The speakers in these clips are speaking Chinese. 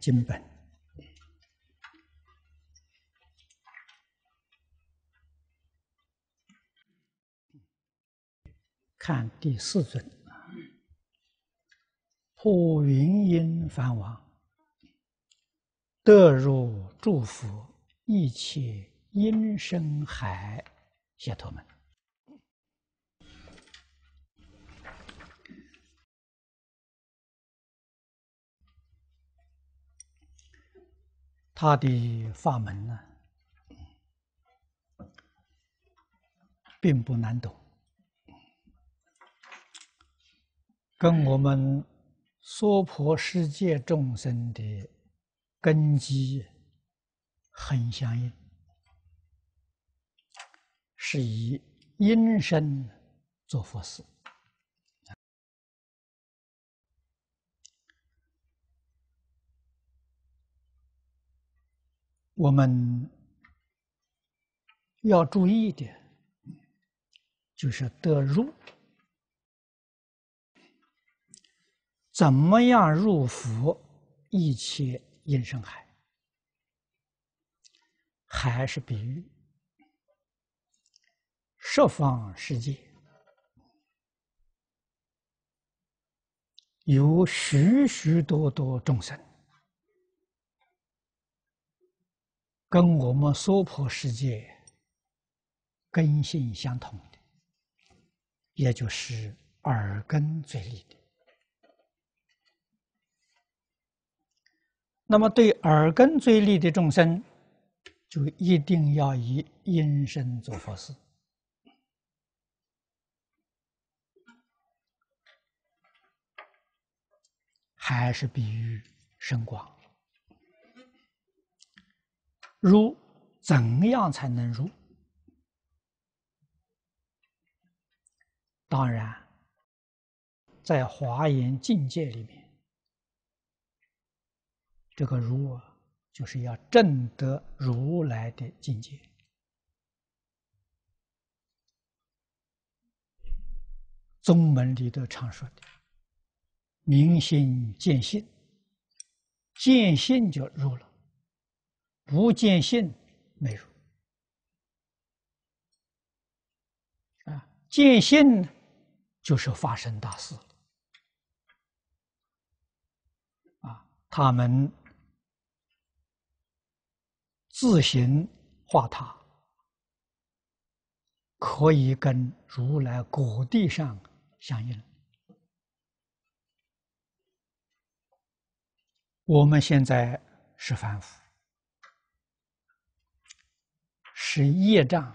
经本，看第四尊，破云阴，藩王，得入诸佛一切音声海，解徒们。他的法门呢，并不难懂，跟我们娑婆世界众生的根基很相应，是以阴身做佛事。我们要注意一点，就是得入。怎么样入佛一切因生海？还是比喻，十方世界有许许多多众生。跟我们娑婆世界根性相同的，也就是耳根最利的。那么，对耳根最利的众生，就一定要以音声做佛事，还是比喻声光。入怎样才能入？当然，在华严境界里面，这个“啊，就是要证得如来的境界。宗门里的常说的“明心见性”，见性就入了。不见性没有啊，见性就是发生大事啊！他们自行化他，可以跟如来果地上相应我们现在是凡夫。是业障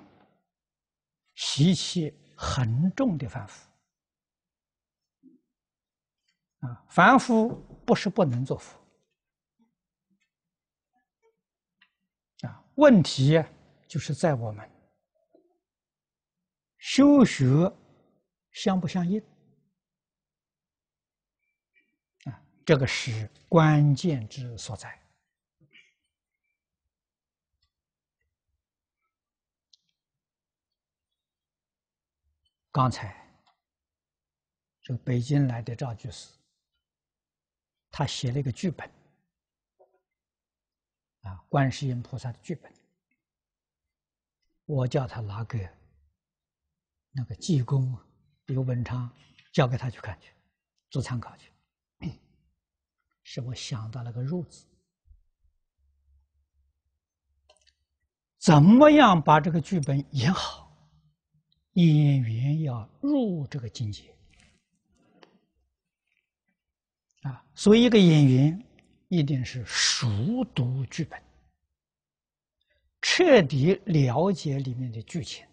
习气很重的凡夫啊，凡夫不是不能做福啊，问题就是在我们修学相不相应啊，这个是关键之所在。刚才，这个北京来的赵居士，他写了一个剧本，啊，观世音菩萨的剧本，我叫他拿给那个济公刘文昌交给他去看去，做参考去，是我想到了个“入”字，怎么样把这个剧本演好？演员要入这个境界啊，所以一个演员一定是熟读剧本，彻底了解里面的剧情，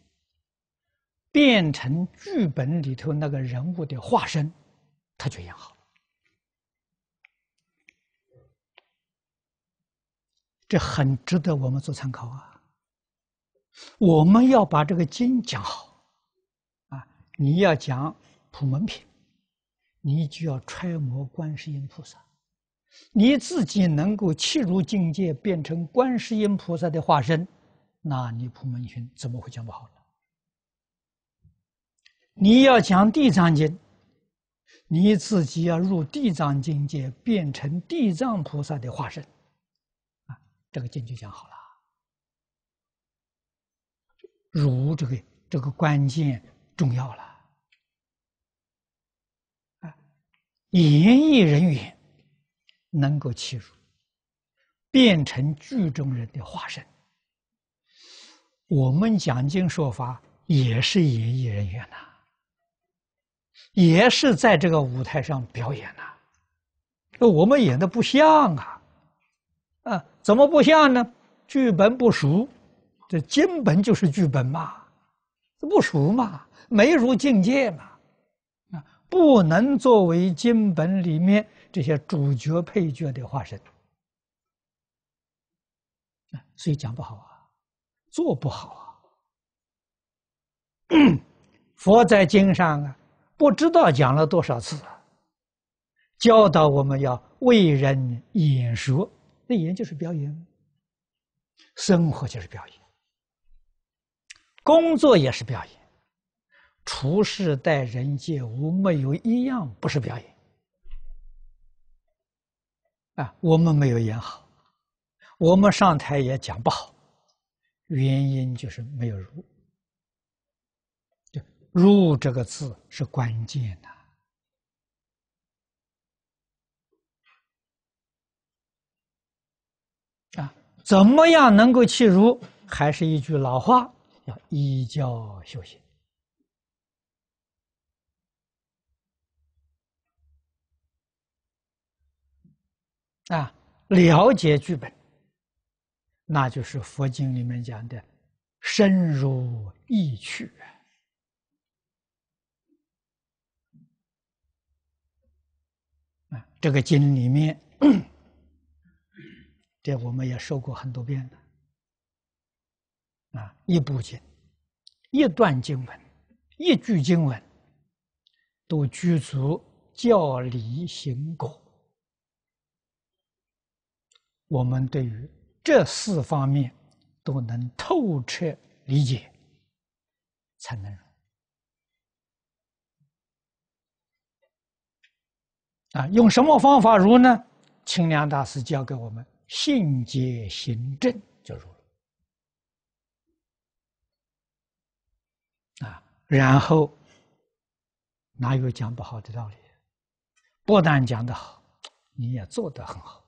变成剧本里头那个人物的化身，他就演好。这很值得我们做参考啊！我们要把这个经讲好。你要讲普门品，你就要揣摩观世音菩萨，你自己能够契入境界，变成观世音菩萨的化身，那你普门群怎么会讲不好呢？你要讲地藏经，你自己要入地藏境界，变成地藏菩萨的化身，啊，这个经就讲好了。如这个这个关键。重要了，啊！演艺人员能够欺入，变成剧中人的化身。我们讲经说法也是演艺人员呐，也是在这个舞台上表演呐。那我们演的不像啊，啊，怎么不像呢？剧本不熟，这根本就是剧本嘛，这不熟嘛？没如境界嘛，啊，不能作为经本里面这些主角、配角的化身，啊，所以讲不好啊，做不好啊。佛在经上啊，不知道讲了多少次，教导我们要为人演说，那演就是表演，生活就是表演，工作也是表演。处世待人接物，没有一样不是表演。啊，我们没有演好，我们上台也讲不好，原因就是没有入。入”这个字是关键呐！啊，怎么样能够弃如，还是一句老话：要依教修行。啊，了解剧本，那就是佛经里面讲的“深入意趣”啊。这个经里面，这我们也说过很多遍了。啊，一部经、一段经文、一句经文，都具足教理行果。我们对于这四方面都能透彻理解，才能啊。用什么方法如呢？清凉大师教给我们信解行证就如了啊。然后哪有讲不好的道理？不但讲得好，你也做得很好。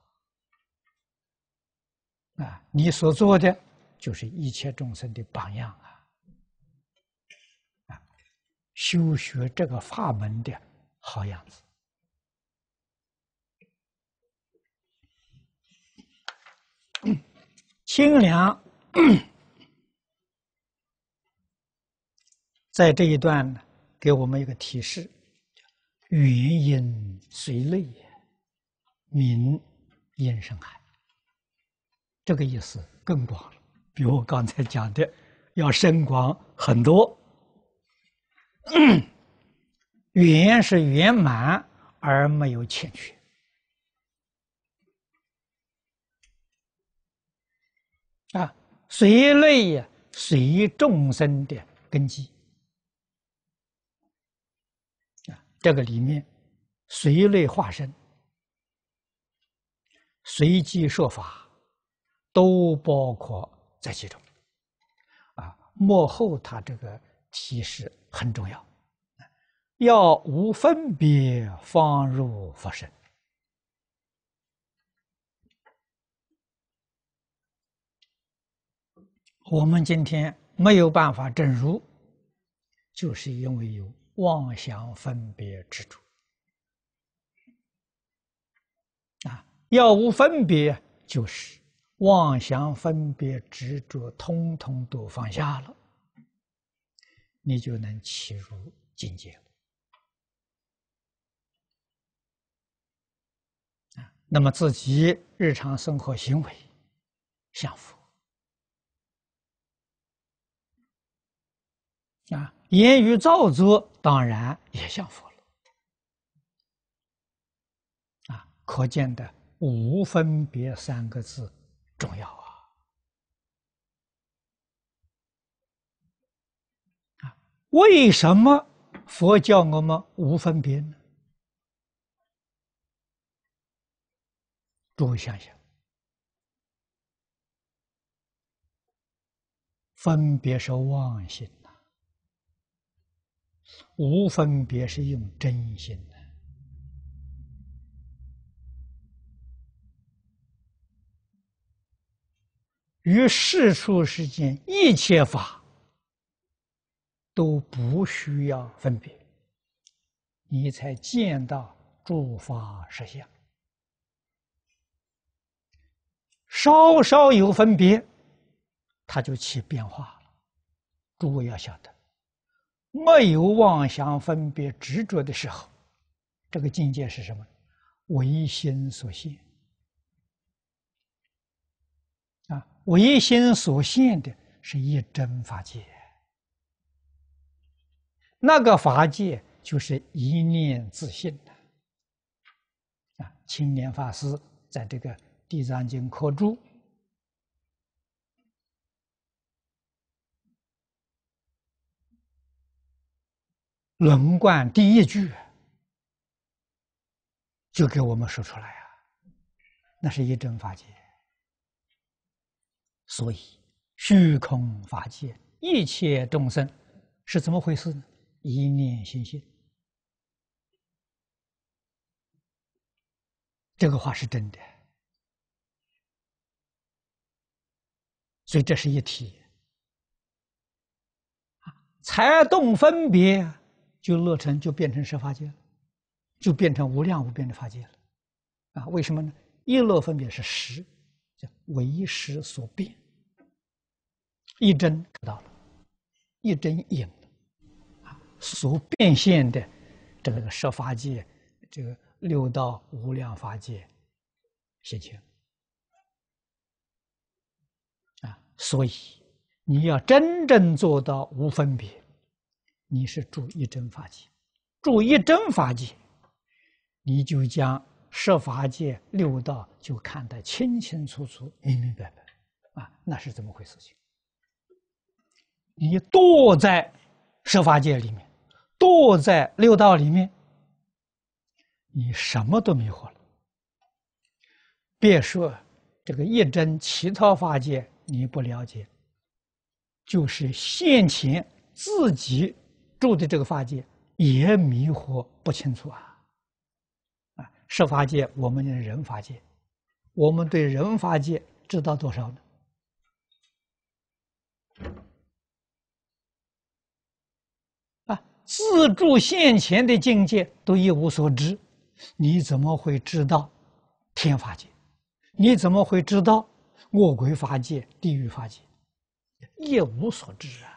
啊，你所做的就是一切众生的榜样啊！啊，修学这个法门的好样子。清凉在这一段呢，给我们一个提示：缘因随类明名因生海。这个意思更广了，比我刚才讲的要深广很多。圆 是圆满而没有欠缺啊，随类呀，随众生的根基啊，这个里面随类化身，随机说法。都包括在其中，啊，幕后他这个提示很重要。要无分别，方入佛身。我们今天没有办法证如，就是因为有妄想分别执着。啊，要无分别，就是。妄想、分别、执着，通通都放下了，你就能起如境界了。啊，那么自己日常生活行为，相符。啊，言语造作当然也相符了。啊，可见的无分别三个字。重要啊！啊，为什么佛教我们无分别呢？诸位想想，分别是妄心呐，无分别是用真心呐。于世出世间一切法，都不需要分别，你才见到诸法实相。稍稍有分别，它就起变化了。诸位要晓得，没有妄想、分别、执着的时候，这个境界是什么？唯心所现。唯心所现的是一真法界，那个法界就是一念自信的啊！青年法师在这个《地藏经》课注，轮观第一句就给我们说出来啊，那是一真法界。所以，虚空法界一切众生是怎么回事呢？一念心性，这个话是真的。所以，这是一体啊。才动分别，就乐成就，变成十法界了，就变成无量无边的法界了。啊，为什么呢？一落分别是实。叫为时所变，一真得到了，一真应了，啊，所变现的这个个设法界，这个六道无量法界，现前。啊，所以你要真正做到无分别，你是住一真法界，住一真法界，你就将。设法界六道就看得清清楚楚明明白白啊，那是怎么回事？情你堕在设法界里面，堕在六道里面，你什么都迷惑了。别说这个一真其他法界你不了解，就是现前自己住的这个法界也迷惑不清楚啊。十法界，我们的人法界，我们对人法界知道多少呢？啊，自助现前的境界都一无所知，你怎么会知道天法界？你怎么会知道恶鬼法界、地狱法界？一无所知啊！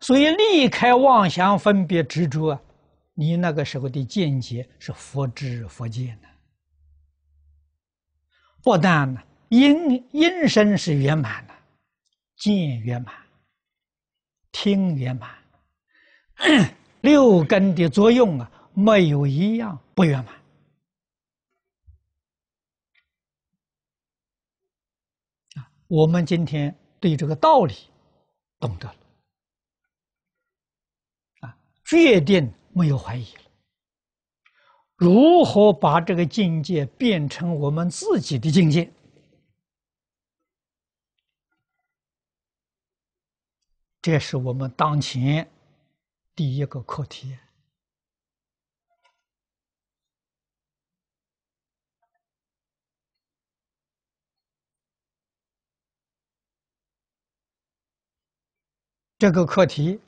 所以，离开妄想、分别、执着啊，你那个时候的见解是佛知佛见的。不但呢，音音声是圆满的，见圆满，听圆满，六根的作用啊，没有一样不圆满。啊，我们今天对这个道理懂得了。决定没有怀疑了。如何把这个境界变成我们自己的境界？这是我们当前第一个课题。这个课题。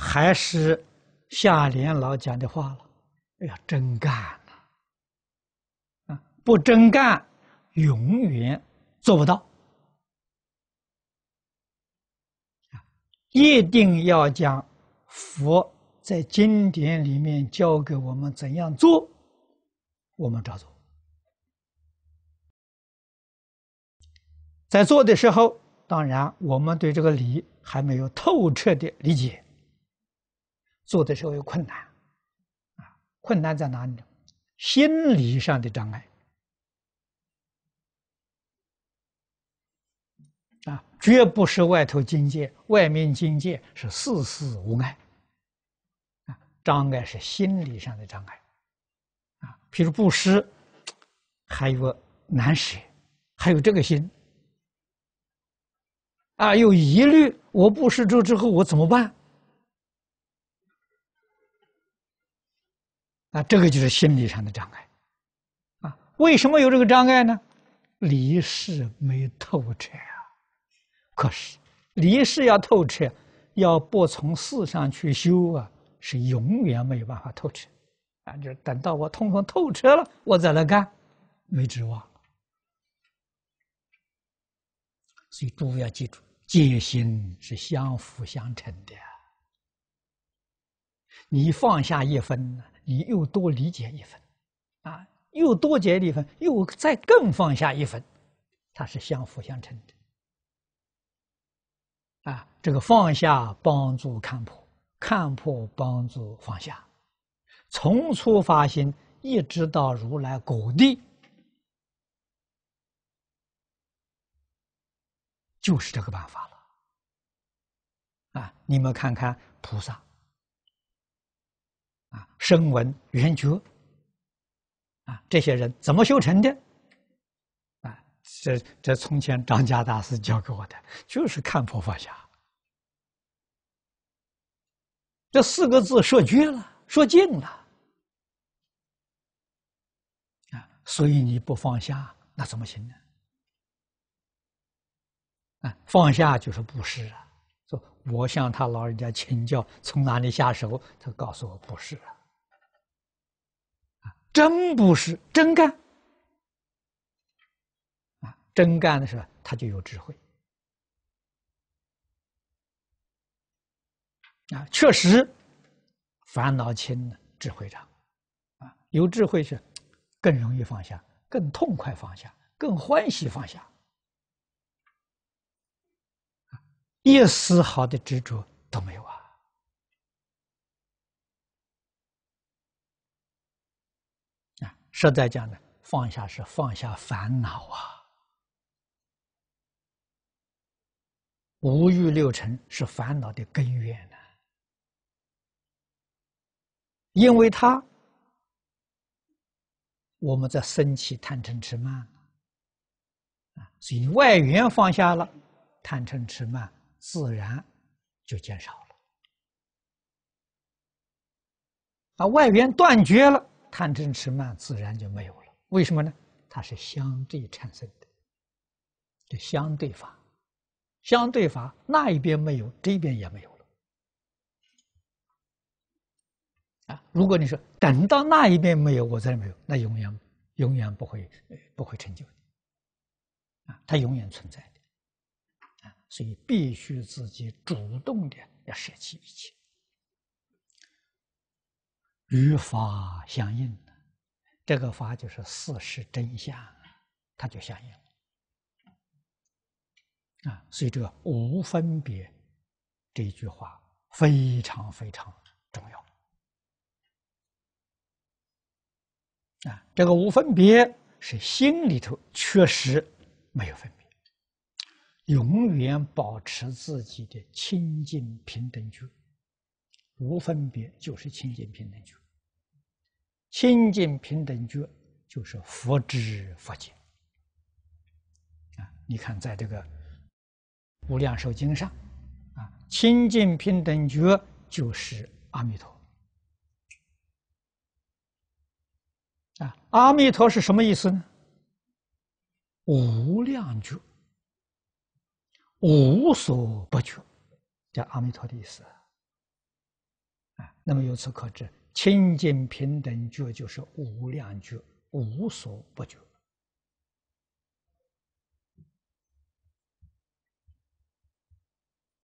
还是夏莲老讲的话了，哎呀，真干呐！啊，不真干，永远做不到。一定要将佛在经典里面教给我们怎样做，我们照做。在做的时候，当然我们对这个理还没有透彻的理解。做的时候有困难，啊，困难在哪里？心理上的障碍，啊，绝不是外头境界、外面境界是事事无碍，啊，障碍是心理上的障碍，啊，比如布施，还有难舍，还有这个心，啊，有疑虑，我布施住之后我怎么办？啊，这个就是心理上的障碍，啊，为什么有这个障碍呢？离世没透彻啊。可是离世要透彻，要不从事上去修啊，是永远没有办法透彻，啊，就是等到我通通透彻了，我再来干，没指望。所以诸位要记住，戒心是相辅相成的，你放下一分你又多理解一分，啊，又多解一分，又再更放下一分，它是相辅相成的，啊，这个放下帮助看破，看破帮助放下，从初发心一直到如来果地，就是这个办法了，啊，你们看看菩萨。啊，声闻缘觉，啊，这些人怎么修成的？啊，这这从前张家大师教给我的，就是看破放下。这四个字说绝了，说尽了，啊，所以你不放下那怎么行呢？啊，放下就是不是啊。我向他老人家请教，从哪里下手？他告诉我不是了，啊，真不是，真干，啊，真干的时候他就有智慧，啊，确实，烦恼轻，智慧长，啊，有智慧是更容易放下，更痛快放下，更欢喜放下。一丝毫的执着都没有啊！啊，实在讲呢，放下是放下烦恼啊。五欲六尘是烦恼的根源呢。因为它，我们在生气、贪嗔、痴慢，啊，所以外缘放下了，贪嗔痴慢。自然就减少了，啊，外缘断绝了，贪嗔痴慢自然就没有了。为什么呢？它是相对产生的，这相对法，相对法那一边没有，这边也没有了。啊，如果你说等到那一边没有，我再没有，那永远永远不会不会成就的，啊，它永远存在的。所以必须自己主动的要舍弃一切，与法相应的，这个法就是事实真相，它就相应了啊。所以这个无分别这一句话非常非常重要啊。这个无分别是心里头确实没有分。别。永远保持自己的清净平等觉，无分别就是清净平等觉，清净平等觉就是佛知佛见。啊，你看，在这个无量寿经上，啊，清净平等觉就是阿弥陀，啊，阿弥陀是什么意思呢？无量觉。无所不觉，叫阿弥陀的意思啊。那么由此可知，清净平等觉就是无量觉，无所不觉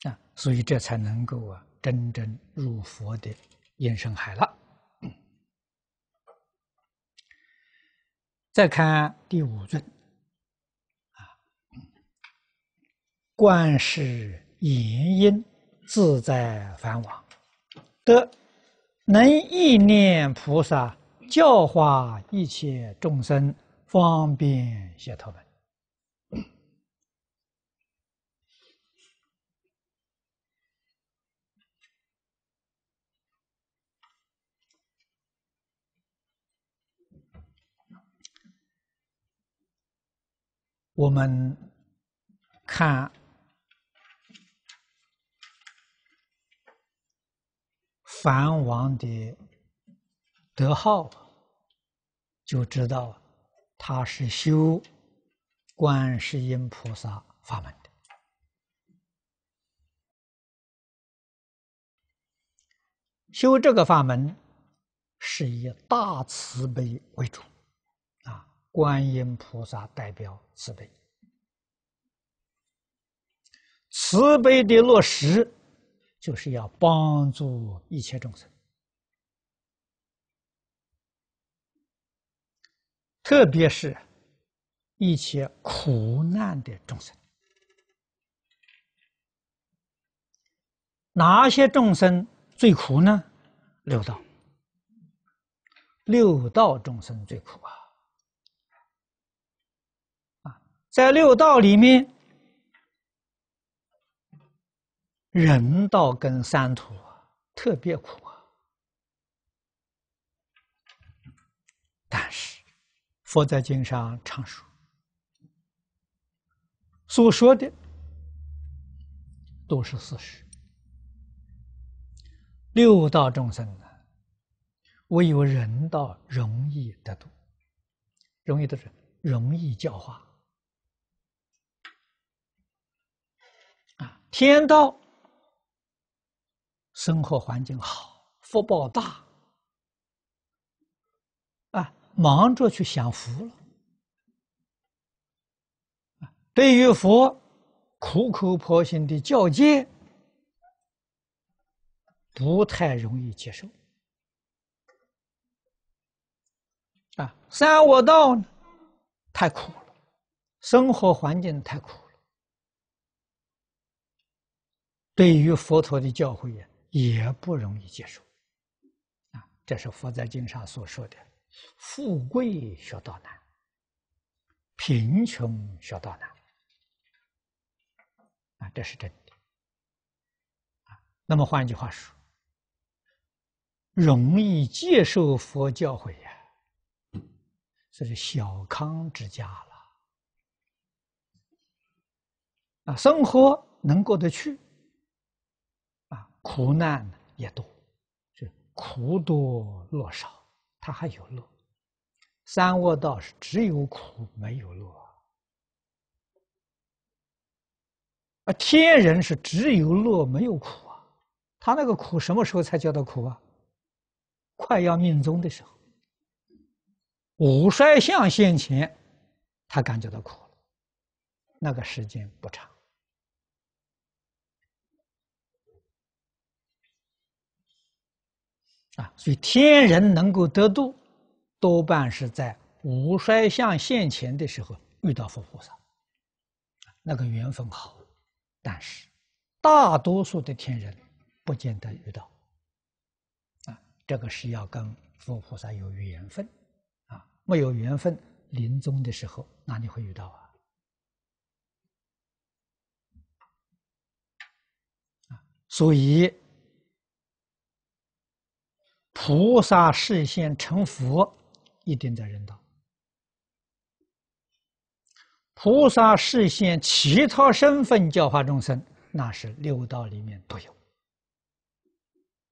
啊。所以这才能够啊真正入佛的延生海了。再看第五尊。观世音因自在凡王，得能意念菩萨教化一切众生，方便解脱门。我们看。梵王的德号就知道，他是修观世音菩萨法门的。修这个法门是以大慈悲为主啊，观音菩萨代表慈悲，慈悲的落实。就是要帮助一切众生，特别是，一切苦难的众生。哪些众生最苦呢？六道，六道众生最苦啊！啊，在六道里面。人道跟三途特别苦啊，但是佛在经上常说所说的都是事实。六道众生啊，唯有人道容易得度，容易得准，容易教化啊，天道。生活环境好，福报大，啊，忙着去享福了。对于佛苦口婆心的教诫，不太容易接受。啊，三我道呢，太苦了，生活环境太苦了，对于佛陀的教诲呀。也不容易接受，啊，这是佛在经上所说的“富贵学道难，贫穷学道难”，啊，这是真的。啊，那么换句话说，容易接受佛教诲呀，这是小康之家了，啊，生活能过得去。苦难呢也多，是苦多乐少，他还有乐。三卧道是只有苦没有乐，啊，天人是只有乐没有苦啊。他那个苦什么时候才叫做苦啊？快要命终的时候，五衰相现前，他感觉到苦了，那个时间不长。啊，所以天人能够得度，多半是在无衰相现前的时候遇到佛菩萨，那个缘分好。但是，大多数的天人不见得遇到。啊，这个是要跟佛菩萨有缘分，啊，没有缘分，临终的时候哪里会遇到啊？啊，所以。菩萨示现成佛，一定在人道；菩萨示现其他身份教化众生，那是六道里面都有。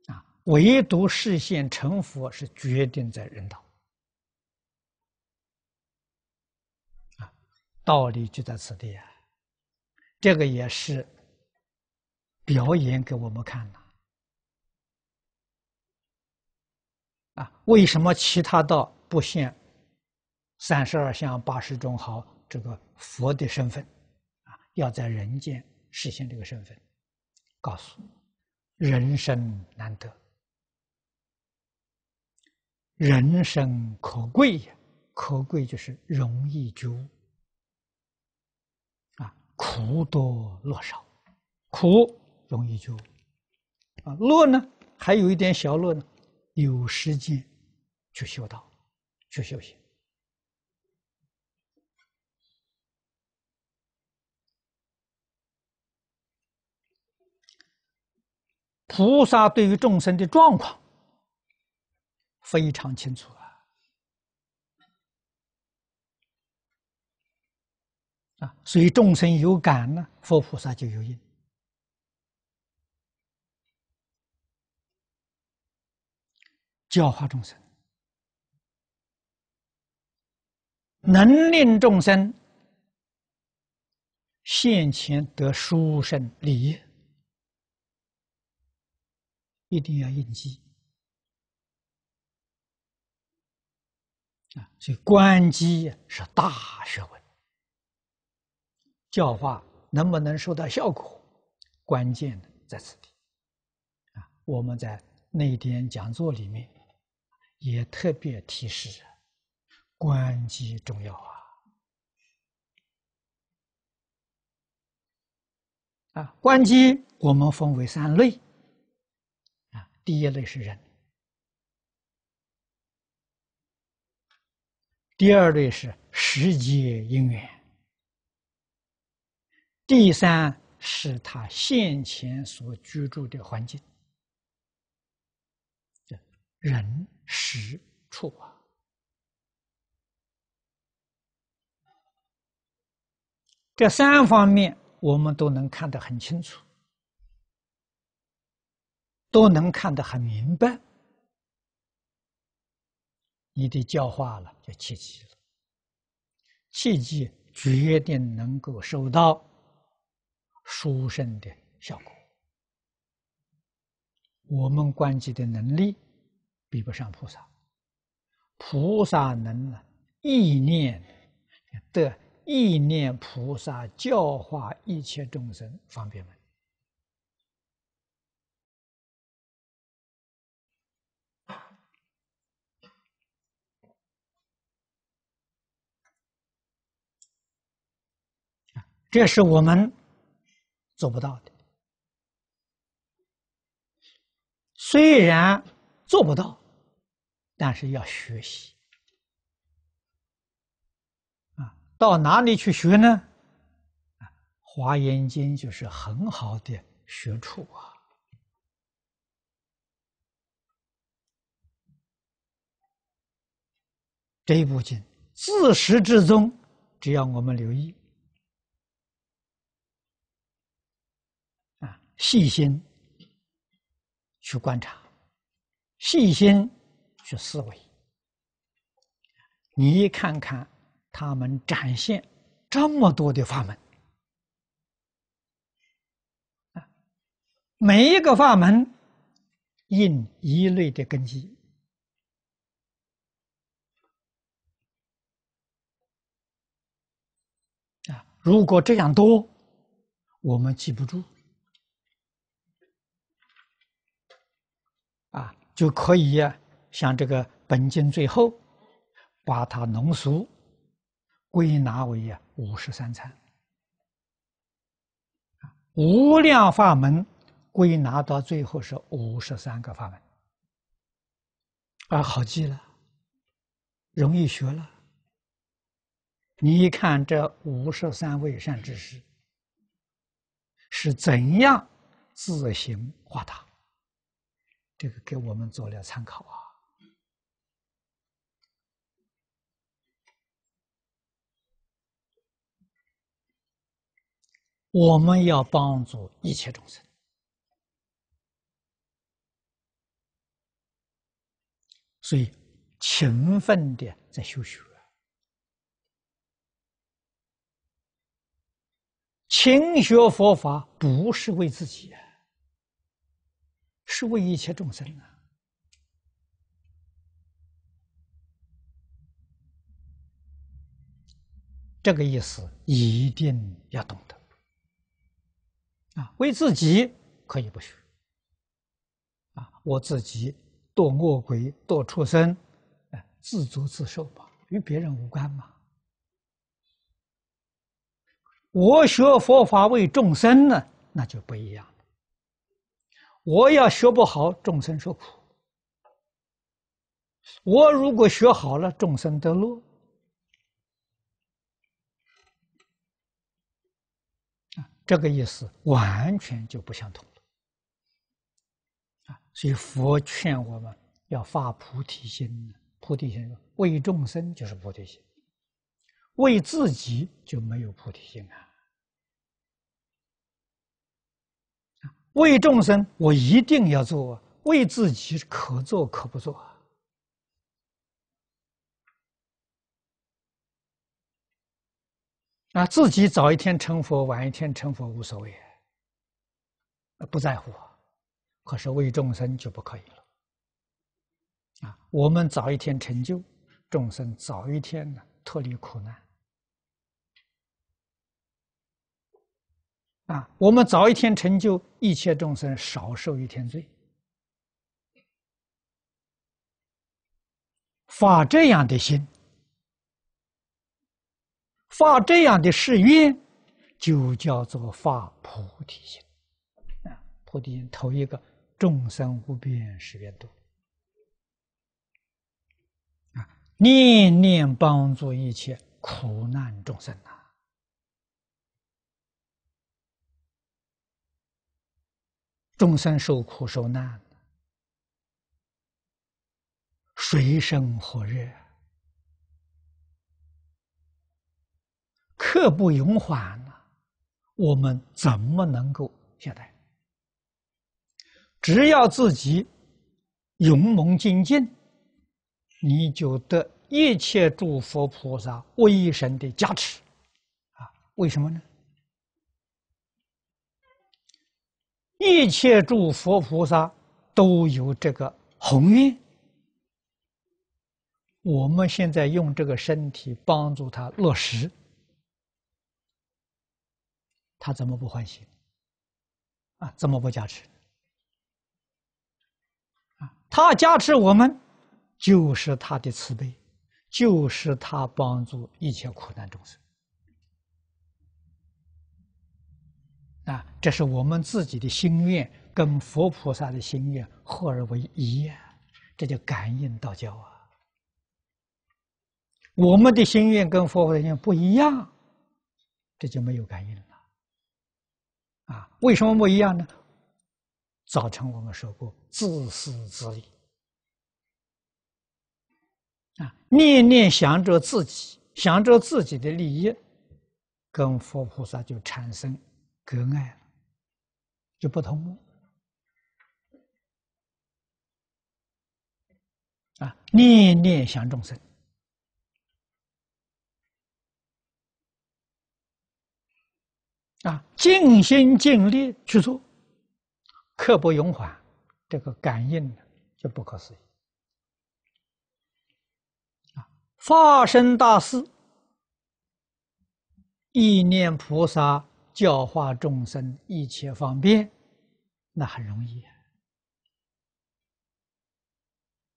啊，唯独示现成佛是决定在人道。啊，道理就在此地啊！这个也是表演给我们看的。啊，为什么其他道不现三十二相、八十种好这个佛的身份？啊，要在人间实现这个身份，告诉你，人生难得，人生可贵呀，可贵就是容易就，啊，苦多乐少，苦容易就，啊，乐呢还有一点小乐呢。有时间去修道，去修行。菩萨对于众生的状况非常清楚啊！啊，所以众生有感呢，佛菩萨就有应。教化众生，能令众生现前得殊胜利益，一定要应机啊！所以观机是大学问，教化能不能收到效果，关键的在此地啊！我们在那一天讲座里面。也特别提示，关机重要啊！啊，关机我们分为三类啊，第一类是人，第二类是时节因缘，第三是他现前所居住的环境。人、时、处啊，这三方面我们都能看得很清楚，都能看得很明白。你的教化了，就契机了，契机决定能够收到书生的效果。我们关机的能力。比不上菩萨，菩萨能啊，意念的意念菩萨教化一切众生方便门。这是我们做不到的。虽然做不到。但是要学习啊，到哪里去学呢？啊，《华严经》就是很好的学处啊。这一部经自始至终，只要我们留意啊，细心去观察，细心。这思维，你看看他们展现这么多的法门啊，每一个法门印一类的根基啊。如果这样多，我们记不住啊，就可以。呀、像这个本经最后把它浓缩，归纳为啊五十三参，无量法门归纳到最后是五十三个法门，啊好记了，容易学了。你一看这五十三位善知识，是怎样自行化它。这个给我们做了参考啊。我们要帮助一切众生，所以勤奋的在修学，勤学佛法不是为自己，是为一切众生啊！这个意思一定要懂得。啊，为自己可以不学，啊，我自己堕恶鬼、堕畜生，哎，自足自受吧，与别人无关嘛。我学佛法为众生呢，那就不一样。我要学不好，众生受苦；我如果学好了，众生得乐。这个意思完全就不相同了，啊！所以佛劝我们要发菩提心菩提心为众生就是菩提心，为自己就没有菩提心啊。为众生我一定要做，为自己可做可不做。啊，自己早一天成佛，晚一天成佛无所谓，不在乎。可是为众生就不可以了。啊，我们早一天成就，众生早一天呢脱离苦难。啊，我们早一天成就，一切众生少受一天罪。发这样的心。发这样的誓愿，就叫做发菩提心啊！菩提心头一个，众生无边誓愿度啊！念念帮助一切苦难众生啊！众生受苦受难，水深火热。刻不容缓啊，我们怎么能够懈怠？只要自己勇猛精进，你就得一切诸佛菩萨威神的加持，啊，为什么呢？一切诸佛菩萨都有这个鸿运，我们现在用这个身体帮助他落实。他怎么不欢喜？啊，怎么不加持？啊，他加持我们，就是他的慈悲，就是他帮助一切苦难众生。啊，这是我们自己的心愿，跟佛菩萨的心愿合而为一呀。这叫感应道教啊。我们的心愿跟佛菩萨的心不一样，这就没有感应了。啊，为什么不一样呢？早晨我们说过自私自利，啊，念念想着自己，想着自己的利益，跟佛菩萨就产生隔碍了，就不同了。啊，念念想众生。啊，尽心尽力去做，刻不容缓，这个感应就不可思议啊！发生大事，意念菩萨教化众生，一切方便，那很容易。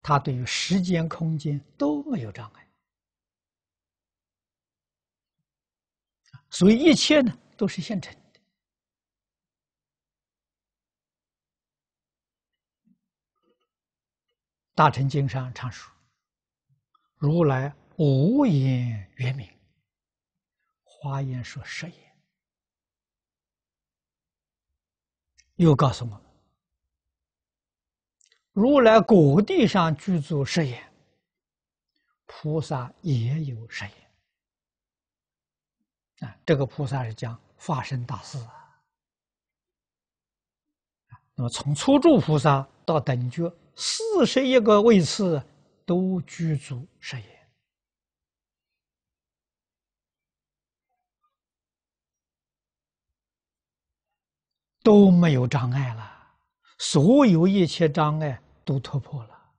他对于时间、空间都没有障碍，所以一切呢？都是现成的。大臣经上常说：“如来无言圆明，华言说实言。”又告诉我：“们：“如来果地上具足实言，菩萨也有实言。”啊，这个菩萨是讲化身大事啊。那么从初住菩萨到等觉，四十一个位次都具足，是也，都没有障碍了，所有一切障碍都突破了，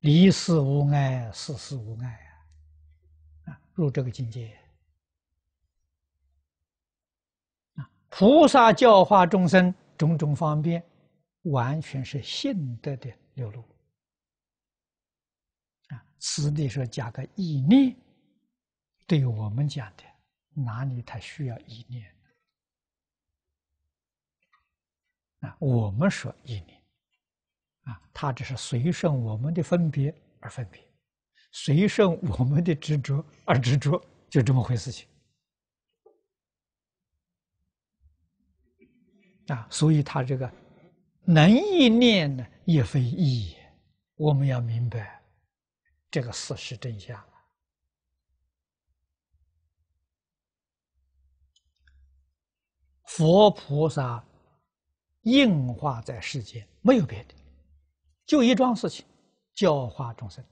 离世无碍，死事无碍啊，入这个境界。菩萨教化众生种种方便，完全是现德的流露。啊，此地说加个意念，对我们讲的哪里它需要意念？啊，我们说意念，啊，它只是随顺我们的分别而分别，随顺我们的执着而执着，就这么回事情。啊，所以他这个能意念呢，也非意。我们要明白这个事实真相。佛菩萨应化在世间，没有别的，就一桩事情，教化众生。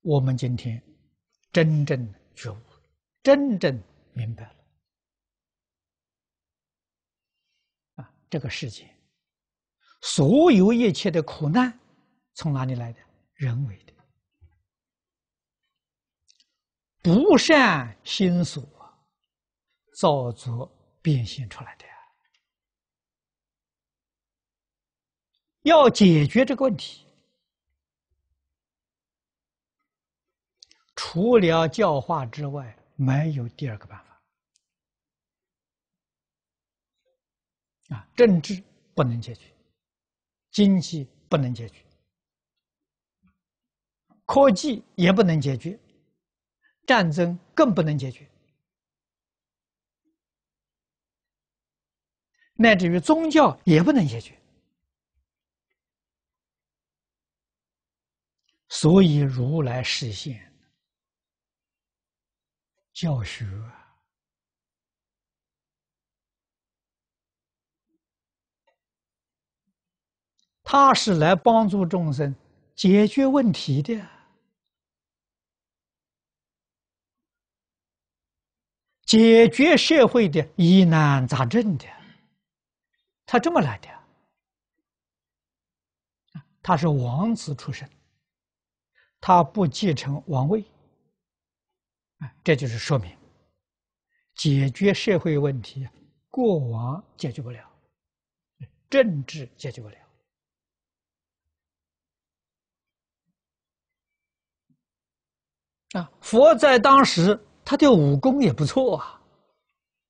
我们今天真正觉悟，真正。明白了，啊，这个世界所有一切的苦难从哪里来的？人为的，不善心所造作变现出来的。要解决这个问题，除了教化之外，没有第二个办法。啊，政治不能解决，经济不能解决，科技也不能解决，战争更不能解决，乃至于宗教也不能解决。所以，如来实现教学。他是来帮助众生解决问题的，解决社会的疑难杂症的。他这么来的，他是王子出身，他不继承王位，这就是说明，解决社会问题，过往解决不了，政治解决不了。佛在当时，他的武功也不错啊。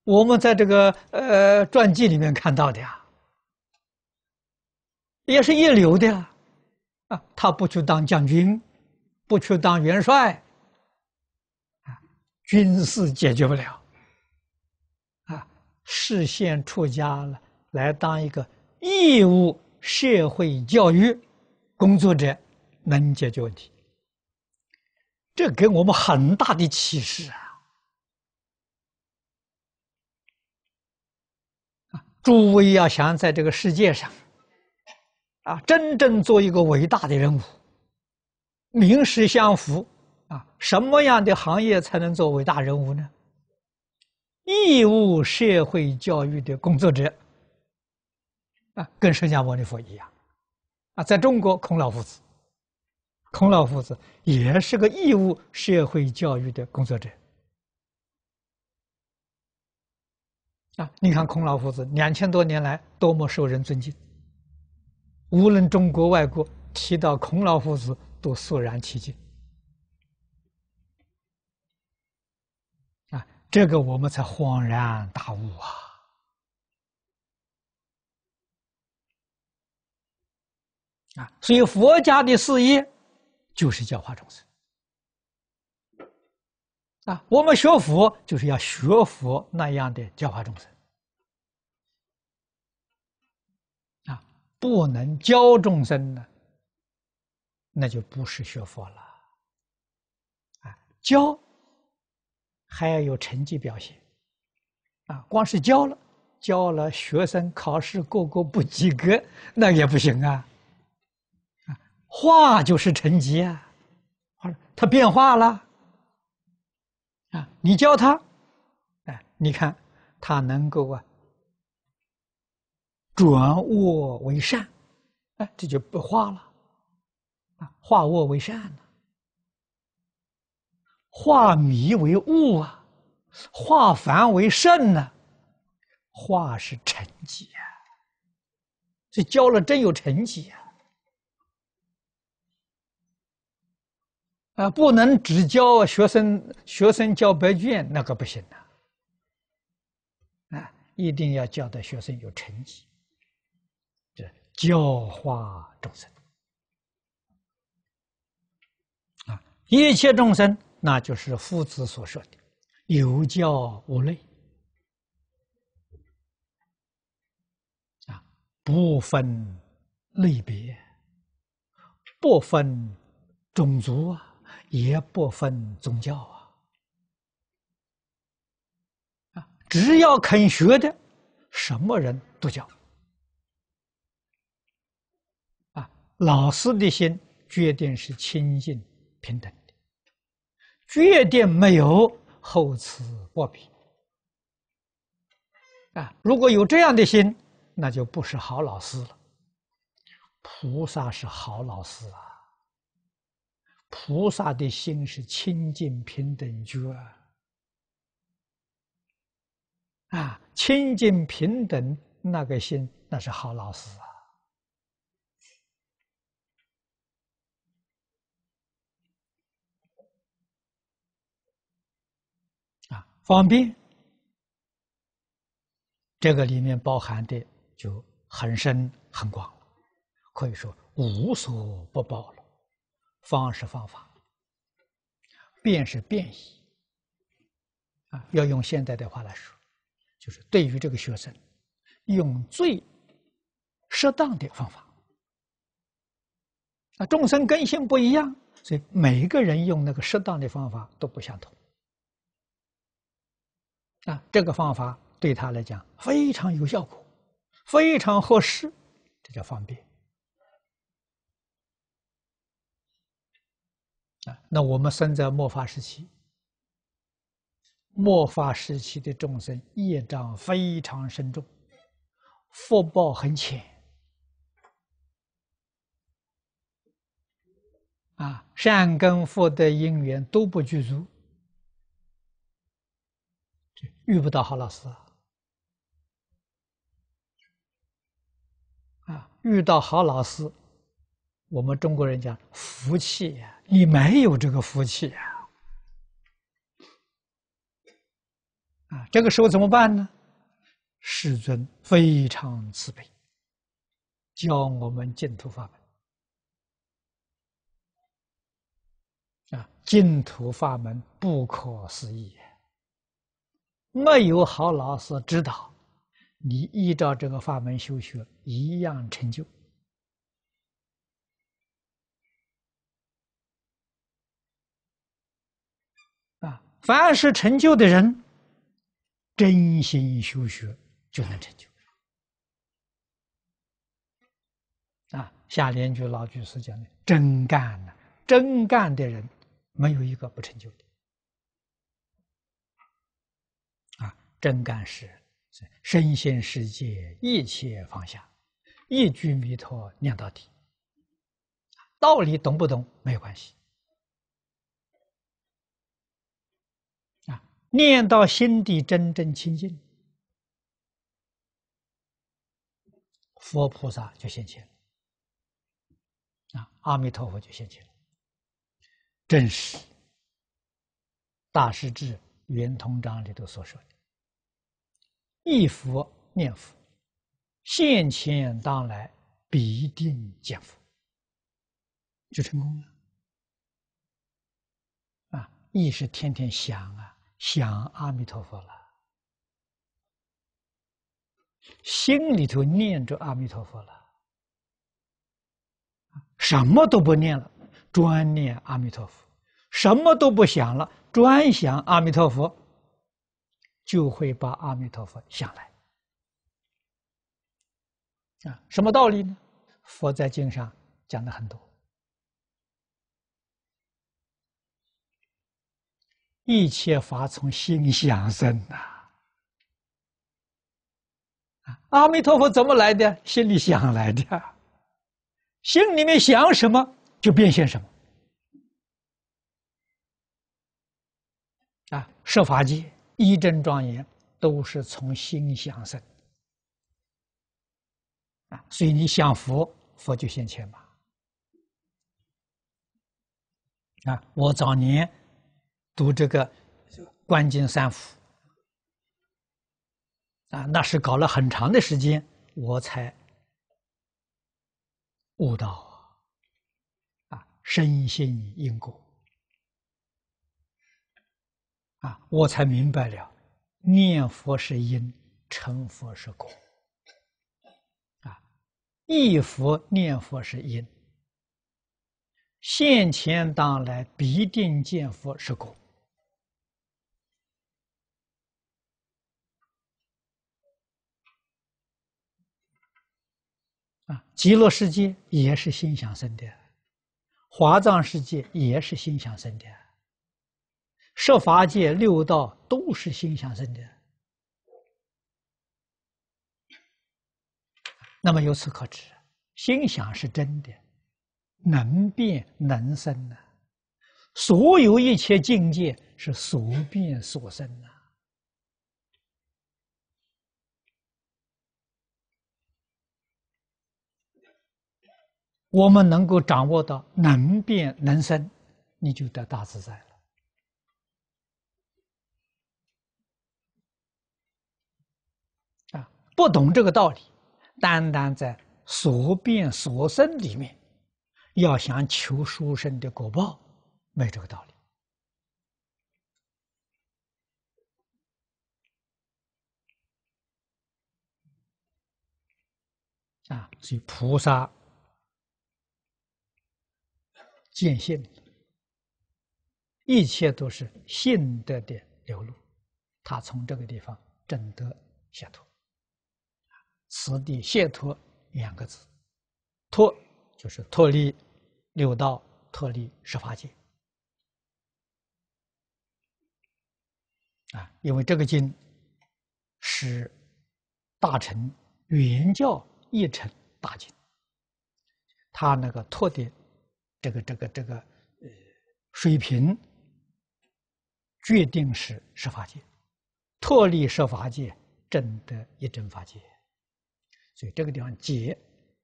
我们在这个呃传记里面看到的啊，也是一流的啊。他不去当将军，不去当元帅，啊，军事解决不了啊。示现出家了，来当一个义务社会教育工作者，能解决问题。这给我们很大的启示啊！诸位要想在这个世界上，啊，真正做一个伟大的人物，名实相符啊，什么样的行业才能做伟大人物呢？义务社会教育的工作者，啊，跟释迦牟尼佛一样，啊，在中国孔老夫子。孔老夫子也是个义务社会教育的工作者啊！你看孔老夫子两千多年来多么受人尊敬，无论中国外国，提到孔老夫子都肃然起敬啊！这个我们才恍然大悟啊！啊，所以佛家的事业。就是教化众生啊！我们学佛就是要学佛那样的教化众生啊！不能教众生呢，那就不是学佛了啊！教还要有成绩表现啊！光是教了，教了学生考试个个不及格，那也不行啊！化就是成积啊，他变化了啊！你教他，哎，你看他能够啊，转恶为善，哎，这就不化了啊，化恶为善呢，化迷为悟啊，化凡为圣呢，化是成绩啊，这教了真有成绩啊。啊，不能只教学生，学生教白卷，那个不行呐！啊，一定要教的学生有成绩，这教化众生啊，一切众生，那就是夫子所说的“有教无类”，啊，不分类别，不分种族啊。也不分宗教啊，啊，只要肯学的，什么人都教，啊，老师的心决定是清净平等的，决定没有厚此薄彼，啊，如果有这样的心，那就不是好老师了。菩萨是好老师啊。菩萨的心是清净平等觉，啊，清净平等那个心，那是好老师啊！啊，方便，这个里面包含的就很深很广了，可以说无所不包了。方式方法，变是变异啊！要用现代的话来说，就是对于这个学生，用最适当的方法。啊，众生根性不一样，所以每个人用那个适当的方法都不相同。啊，这个方法对他来讲非常有效果，非常合适，这叫方便。啊，那我们生在末法时期，末法时期的众生业障非常深重，福报很浅，啊，善根福德因缘都不具足，遇不到好老师啊，遇到好老师。我们中国人讲福气呀，你没有这个福气呀！啊，这个时候怎么办呢？世尊非常慈悲，教我们净土法门。啊，净土法门不可思议，没有好老师指导，你依照这个法门修学，一样成就。凡是成就的人，真心修学就能成就。啊，下联句老居士讲的，真干呐！真干的人，没有一个不成就的。啊，真干事，身心世界一切放下，一句弥陀念到底。道理懂不懂没关系。念到心底真正清净，佛菩萨就现前啊，阿弥陀佛就现前正是《大势至圆通章》里头所说的：“一佛念佛，现前当来必定见佛，就成功了。”啊，亦是天天想啊。想阿弥陀佛了，心里头念着阿弥陀佛了，什么都不念了，专念阿弥陀佛，什么都不想了，专想阿弥陀佛，就会把阿弥陀佛想来。啊，什么道理呢？佛在经上讲的很多。一切法从心想生呐！阿弥陀佛怎么来的？心里想来的，心里面想什么就变现什么。啊，设法界一真庄严，都是从心想生。啊，所以你想佛，佛就现前嘛。啊，我早年。读这个《观经三福》啊，那是搞了很长的时间，我才悟到啊，身心因果啊，我才明白了念佛是因，成佛是果啊，一佛念佛是因，现前当来必定见佛是果。啊，极乐世界也是心想生的，华藏世界也是心想生的，设法界六道都是心想生的。那么由此可知，心想是真的，能变能生的，所有一切境界是所变所生的。我们能够掌握到能变能生，你就得大自在了。啊，不懂这个道理，单单在所变所生里面，要想求殊胜的果报，没这个道理。啊，是菩萨。见性，一切都是性的的流露，他从这个地方证得解脱。此地“解脱”两个字，“脱”就是脱离六道，脱离十八界。啊，因为这个经是大乘原教一乘大经，他那个“脱”的。这个这个这个呃，水平决定是设法界，脱离设法界，证得一真法界。所以这个地方“解”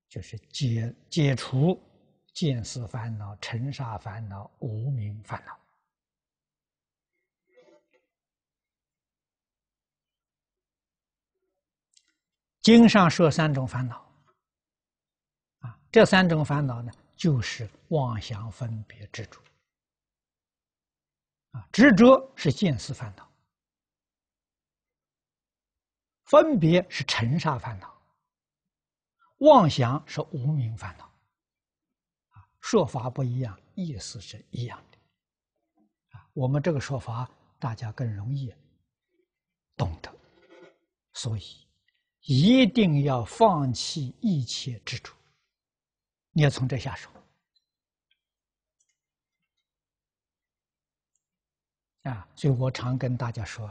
就是解解除见思烦恼、尘沙烦恼、无名烦恼。经上说三种烦恼啊，这三种烦恼呢？就是妄想分别执着，啊，执着是见思烦恼，分别是尘沙烦恼，妄想是无明烦恼，啊，说法不一样，意思是一样的，啊，我们这个说法大家更容易懂得，所以一定要放弃一切执着。你要从这下手啊！所以我常跟大家说：，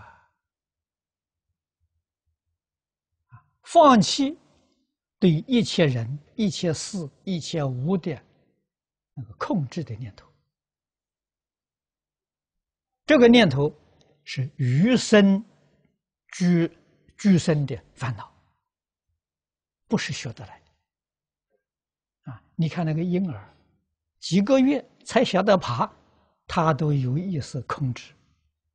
放弃对一切人、一切事、一切物的那个控制的念头。这个念头是余生、居、居生的烦恼，不是学得来。你看那个婴儿，几个月才晓得爬，他都有意识控制，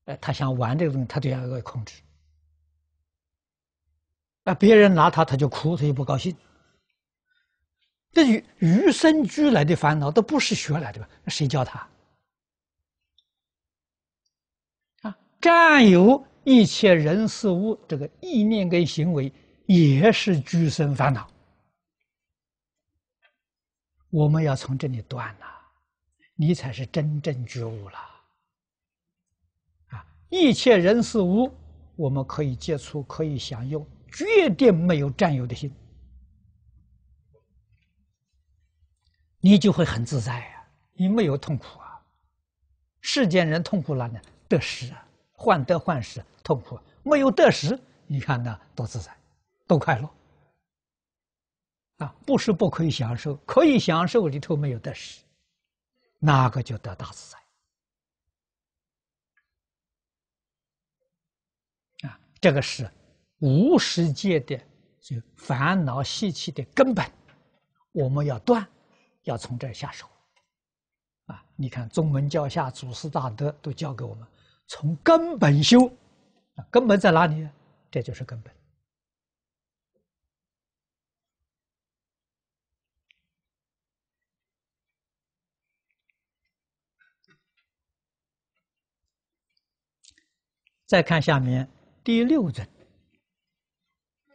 哎，他想玩这个东西，他都要要控制。啊，别人拿他，他就哭，他就不高兴。这与与生俱来的烦恼都不是学来的吧？那谁教他？啊，占有一切人事物，这个意念跟行为也是诸生烦恼。我们要从这里断了，你才是真正觉悟了。啊，一切人事物，我们可以接触，可以享用，绝对没有占有的心，你就会很自在啊，你没有痛苦啊。世间人痛苦了呢，得失啊，患得患失，痛苦。没有得失，你看呢，多自在，多快乐。啊，不是不可以享受，可以享受里头没有得失，那个就得大自在。啊，这个是无世界的就烦恼习气的根本，我们要断，要从这下手。啊，你看，宗门教下祖师大德都教给我们，从根本修，啊，根本在哪里？这就是根本。再看下面第六尊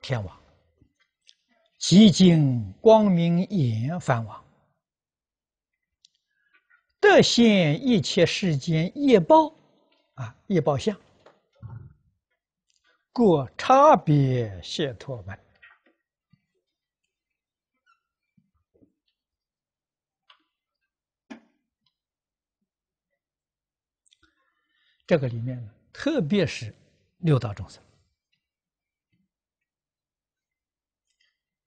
天王，即经光明眼梵王，得现一切世间业报啊，业报相，过差别解脱门。这个里面呢？特别是六道众生，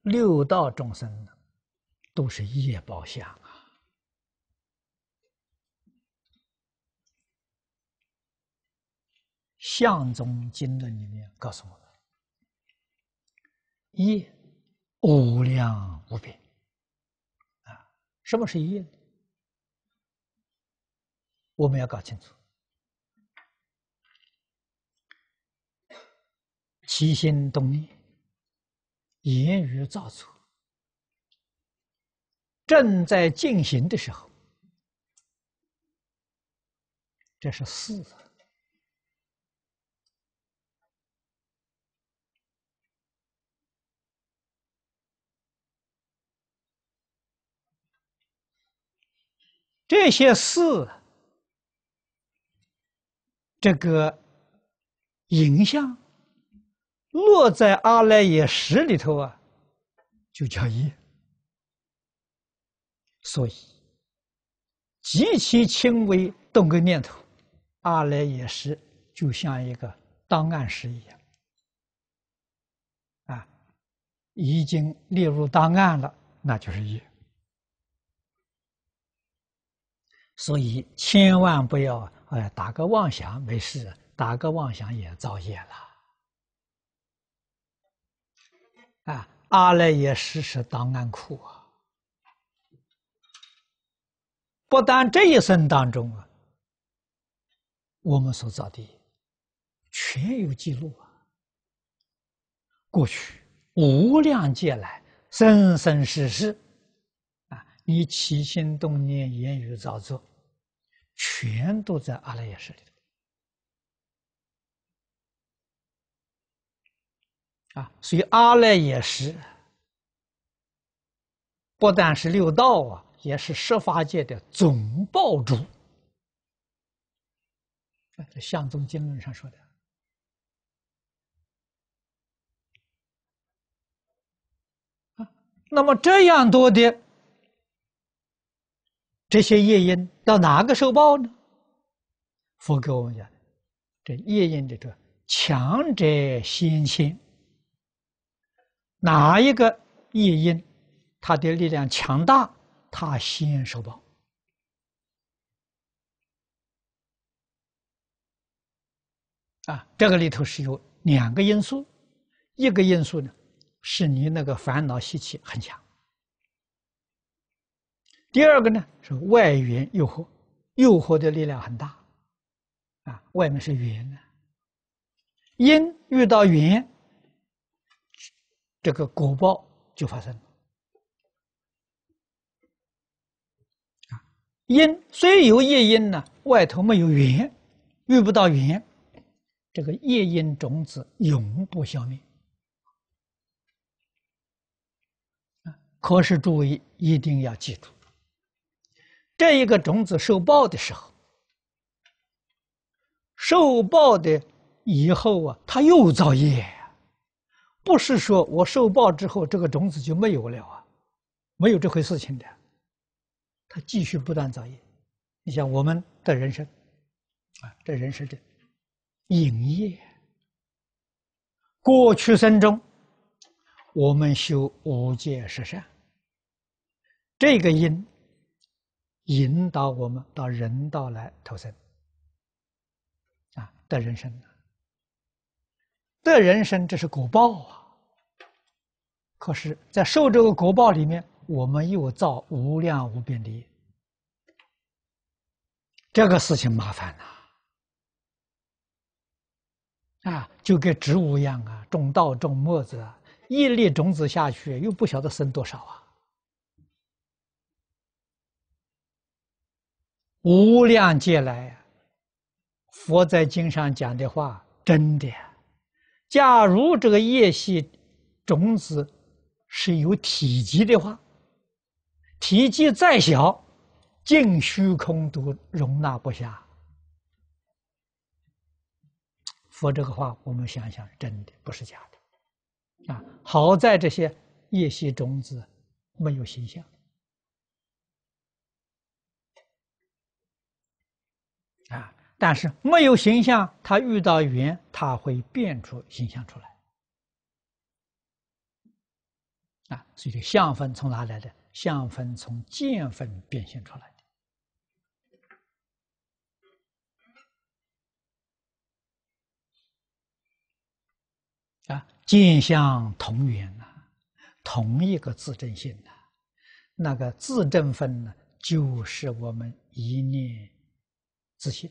六道众生都是业报相啊！相中经论里面告诉我们一、业无量无边啊！什么是业呢？我们要搞清楚。起心动念，言语造作，正在进行的时候，这是四。这些四，这个影像落在阿赖耶识里头啊，就叫一。所以极其轻微动个念头，阿赖耶识就像一个档案室一样，啊，已经列入档案了，那就是一。所以千万不要哎打个妄想，没事，打个妄想也造业了。啊，阿赖耶识时档案库啊，不但这一生当中啊，我们所造的全有记录啊，过去无量劫来生生世世啊，你起心动念、言语造作，全都在阿赖耶识里头。啊，所以阿赖也是，不但是六道啊，也是十法界的总报主。哎，这《相宗经论》上说的。啊，那么这样多的这些业因到哪个受报呢？佛给我们讲，这业因的这强者先轻。哪一个业因，它的力量强大，它先受报。啊，这个里头是有两个因素，一个因素呢是你那个烦恼习气很强，第二个呢是外缘诱惑，诱惑的力量很大，啊，外面是缘呢，因遇到缘。这个果报就发生了啊！因虽有业因呢，外头没有缘，遇不到缘，这个业因种子永不消灭啊！可是诸位一定要记住，这一个种子受报的时候，受报的以后啊，他又造业。不是说我受报之后，这个种子就没有了啊，没有这回事情的，他继续不断造业。你想我们的人生，啊，这人生的，影业，过去生中，我们修无戒十善，这个因引导我们到人道来投生，啊，的人生。的人生，这是果报啊！可是，在受这个果报里面，我们又造无量无边的，这个事情麻烦呐！啊，就跟植物一样啊，种稻种麦子，一粒种子下去，又不晓得生多少啊！无量劫来，佛在经上讲的话，真的。假如这个叶系种子是有体积的话，体积再小，净虚空都容纳不下。说这个话，我们想想，真的不是假的。啊，好在这些夜系种子没有形象。啊。但是没有形象，他遇到缘，他会变出形象出来。啊，所以相分从哪来的？相分从见分变现出来的。啊，见相同源呐，同一个自证性呐。那个自证分呢，就是我们一念自信。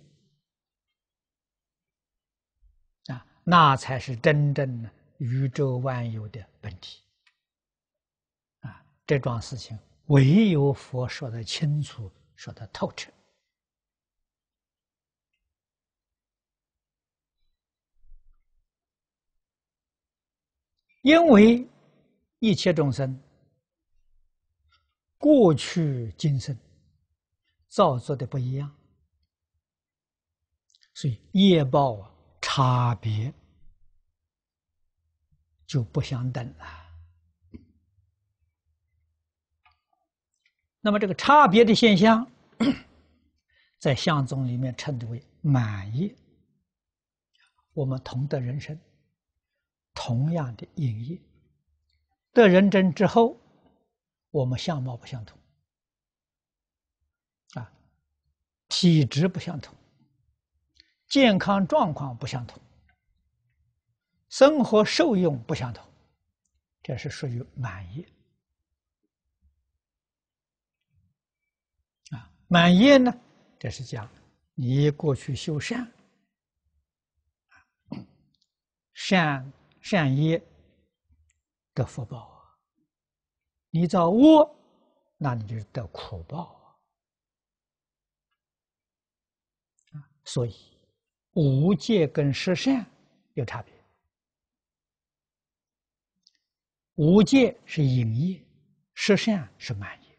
那才是真正宇宙万有的本体啊！这桩事情唯有佛说的清楚，说的透彻。因为一切众生过去、今生造作的不一样，所以业报啊。差别就不相等了。那么，这个差别的现象，在相宗里面称之为满意。我们同得人生，同样的因业得人真之后，我们相貌不相同啊，体质不相同。健康状况不相同，生活受用不相同，这是属于满意啊。满意呢，这是讲你过去修善，善善业得福报啊。你造恶，那你就得苦报啊。所以。无戒跟十善有差别。无戒是隐业，十善是满业。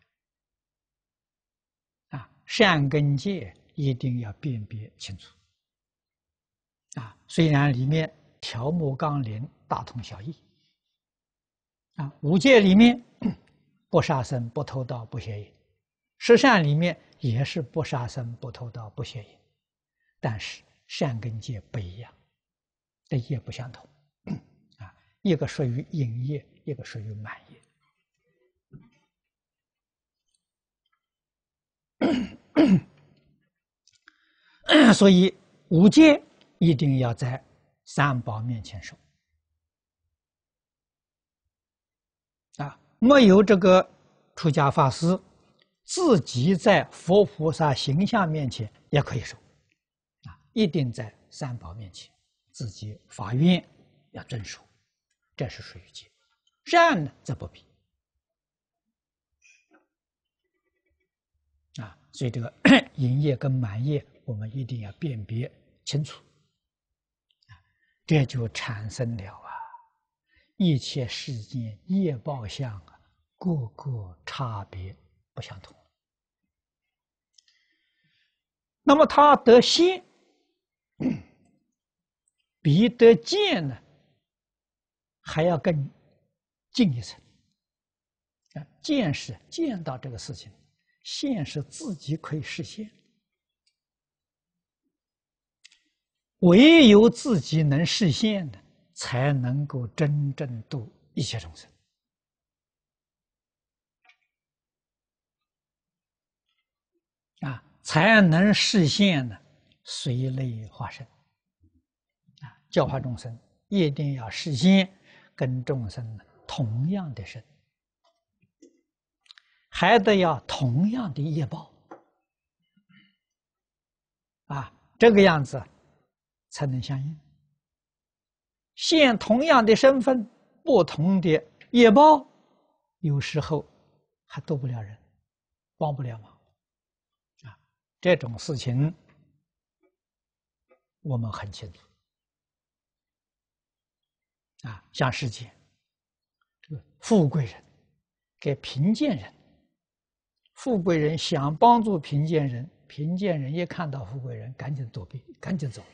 啊，善跟戒一定要辨别清楚。啊，虽然里面条目纲领大同小异，啊，无戒里面不杀生、不偷盗、不邪淫，十善里面也是不杀生、不偷盗、不邪淫，但是。善根界不一样，的业不相同啊，一个属于隐业，一个属于满业。所以五戒一定要在三宝面前受啊，没有这个出家法师自己在佛菩萨形象面前也可以受。一定在三宝面前自己法院要遵守，这是属于戒；善呢则不必。啊，所以这个营 业跟满业，我们一定要辨别清楚。这就产生了啊，一切世间业报相，个个差别不相同。那么他得心。比得见呢，还要更近一层。啊，见是见到这个事情，现是自己可以实现。唯有自己能实现的，才能够真正度一切众生。啊，才能实现呢，随类化身，啊，教化众生一定要事先跟众生同样的身，还得要同样的业报，啊，这个样子才能相应。现同样的身份，不同的业报，有时候还度不了人，帮不了忙，啊，这种事情。我们很清楚啊，像世间这个富贵人给贫贱人，富贵人想帮助贫贱人，贫贱人一看到富贵人，赶紧躲避，赶紧走了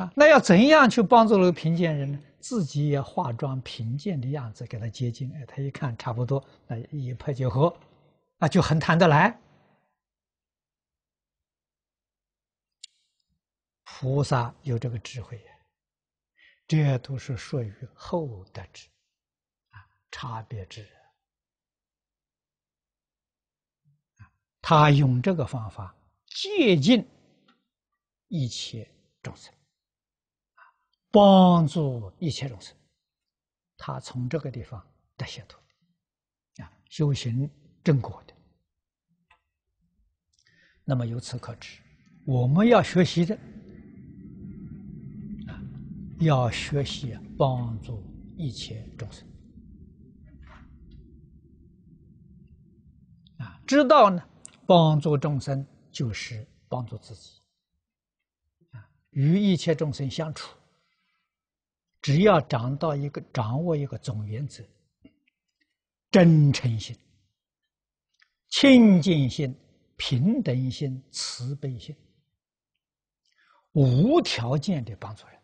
啊。那要怎样去帮助那个贫贱人呢？自己也化妆贫贱的样子，给他接近。哎，他一看差不多，那一拍即合那就很谈得来。菩萨有这个智慧，这都是属于厚德智啊，差别智他用这个方法接近一切众生，啊，帮助一切众生。他从这个地方得解脱，啊，修行正果的。那么由此可知，我们要学习的。要学习帮助一切众生啊！知道呢，帮助众生就是帮助自己啊。与一切众生相处，只要掌到一个掌握一个总原则：真诚心、清净心、平等心、慈悲心，无条件的帮助人。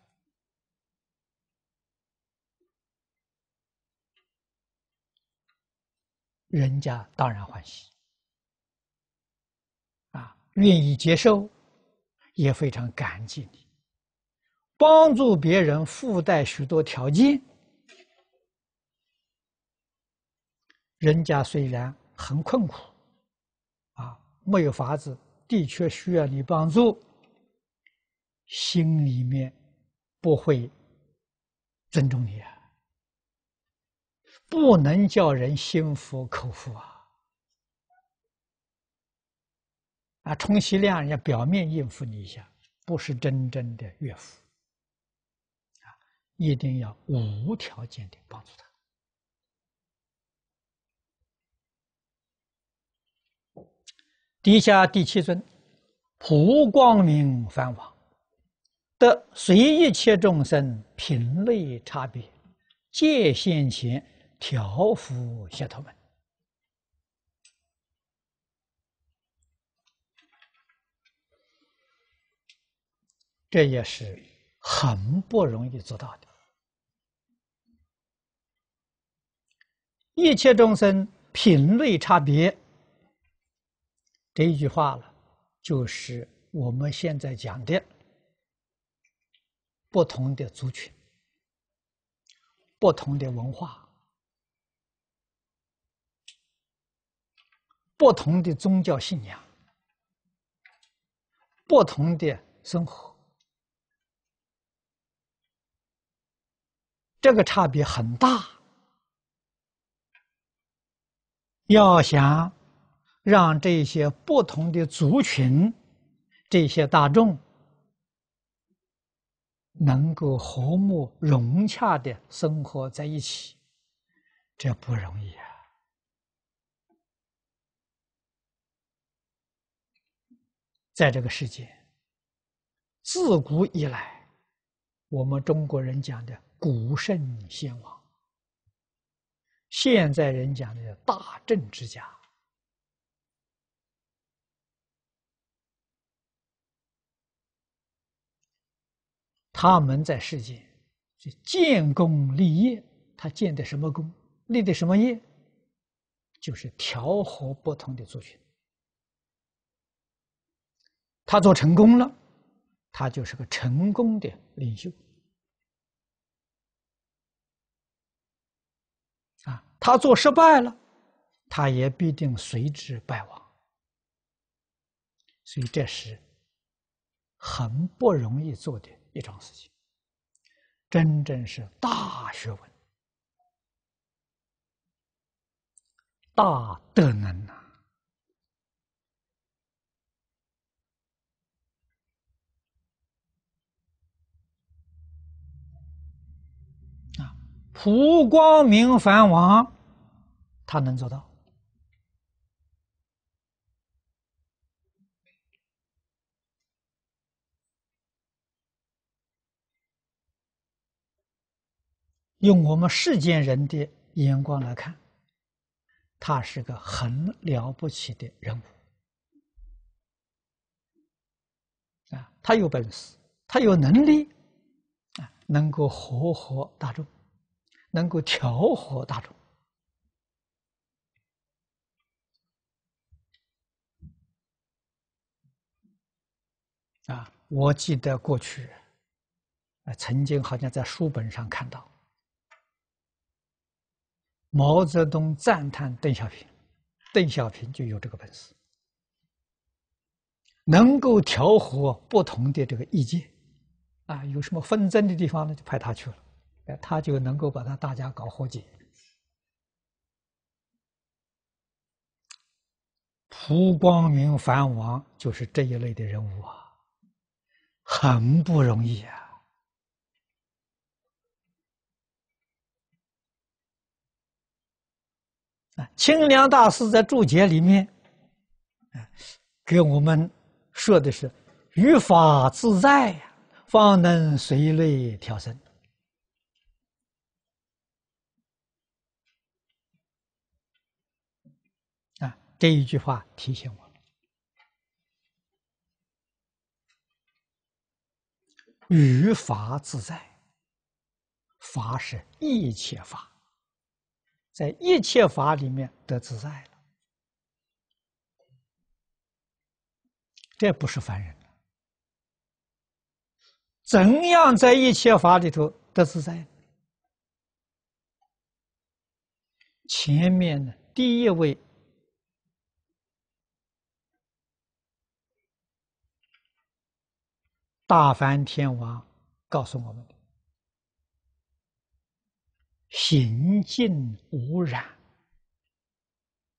人家当然欢喜，啊，愿意接受，也非常感激你。帮助别人附带许多条件，人家虽然很困苦，啊，没有法子，的确需要你帮助，心里面不会尊重你啊。不能叫人心服口服啊！啊，充其量人家表面应付你一下，不是真正的悦服啊！一定要无条件的帮助他。底下第七尊普光明梵王，得随一切众生品类差别界限前。调伏下头们，这也是很不容易做到的。一切众生品类差别，这一句话了，就是我们现在讲的不同的族群、不同的文化。不同的宗教信仰，不同的生活，这个差别很大。要想让这些不同的族群、这些大众能够和睦融洽的生活在一起，这不容易啊。在这个世界，自古以来，我们中国人讲的古圣先王，现在人讲的大政治家，他们在世界是建功立业，他建的什么功，立的什么业，就是调和不同的族群。他做成功了，他就是个成功的领袖；啊，他做失败了，他也必定随之败亡。所以，这是很不容易做的一桩事情，真正是大学问、大德能啊。普光明梵王，他能做到。用我们世间人的眼光来看，他是个很了不起的人物。啊，他有本事，他有能力，啊，能够活活大众。能够调和大众啊！我记得过去啊，曾经好像在书本上看到毛泽东赞叹邓小平，邓小平就有这个本事，能够调和不同的这个意见啊。有什么纷争的地方呢，就派他去了。哎，他就能够把他大家搞好。解，普光明梵王就是这一类的人物啊，很不容易啊！啊，清凉大师在注解里面，给我们说的是：于法自在呀，方能随类调身。这一句话提醒我：，于法自在，法是一切法，在一切法里面得自在了。这不是凡人怎样在一切法里头得自在？前面呢，第一位。大梵天王告诉我们的：行进无染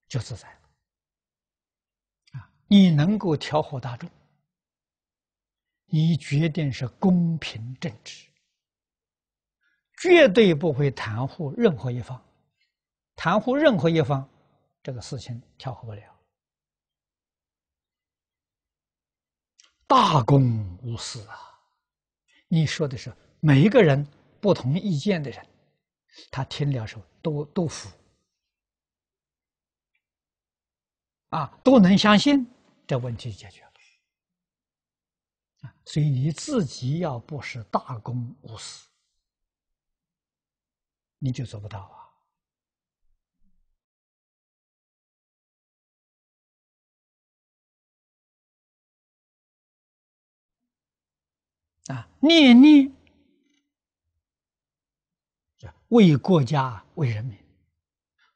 就自在了。啊，你能够调和大众，你决定是公平正直，绝对不会袒护任何一方。袒护任何一方，这个事情调和不了。大公无私啊！你说的是每一个人不同意见的人，他听了时候都都服，啊，都能相信，这问题解决了。啊，所以你自己要不是大公无私，你就做不到啊。啊，念念，为国家、为人民，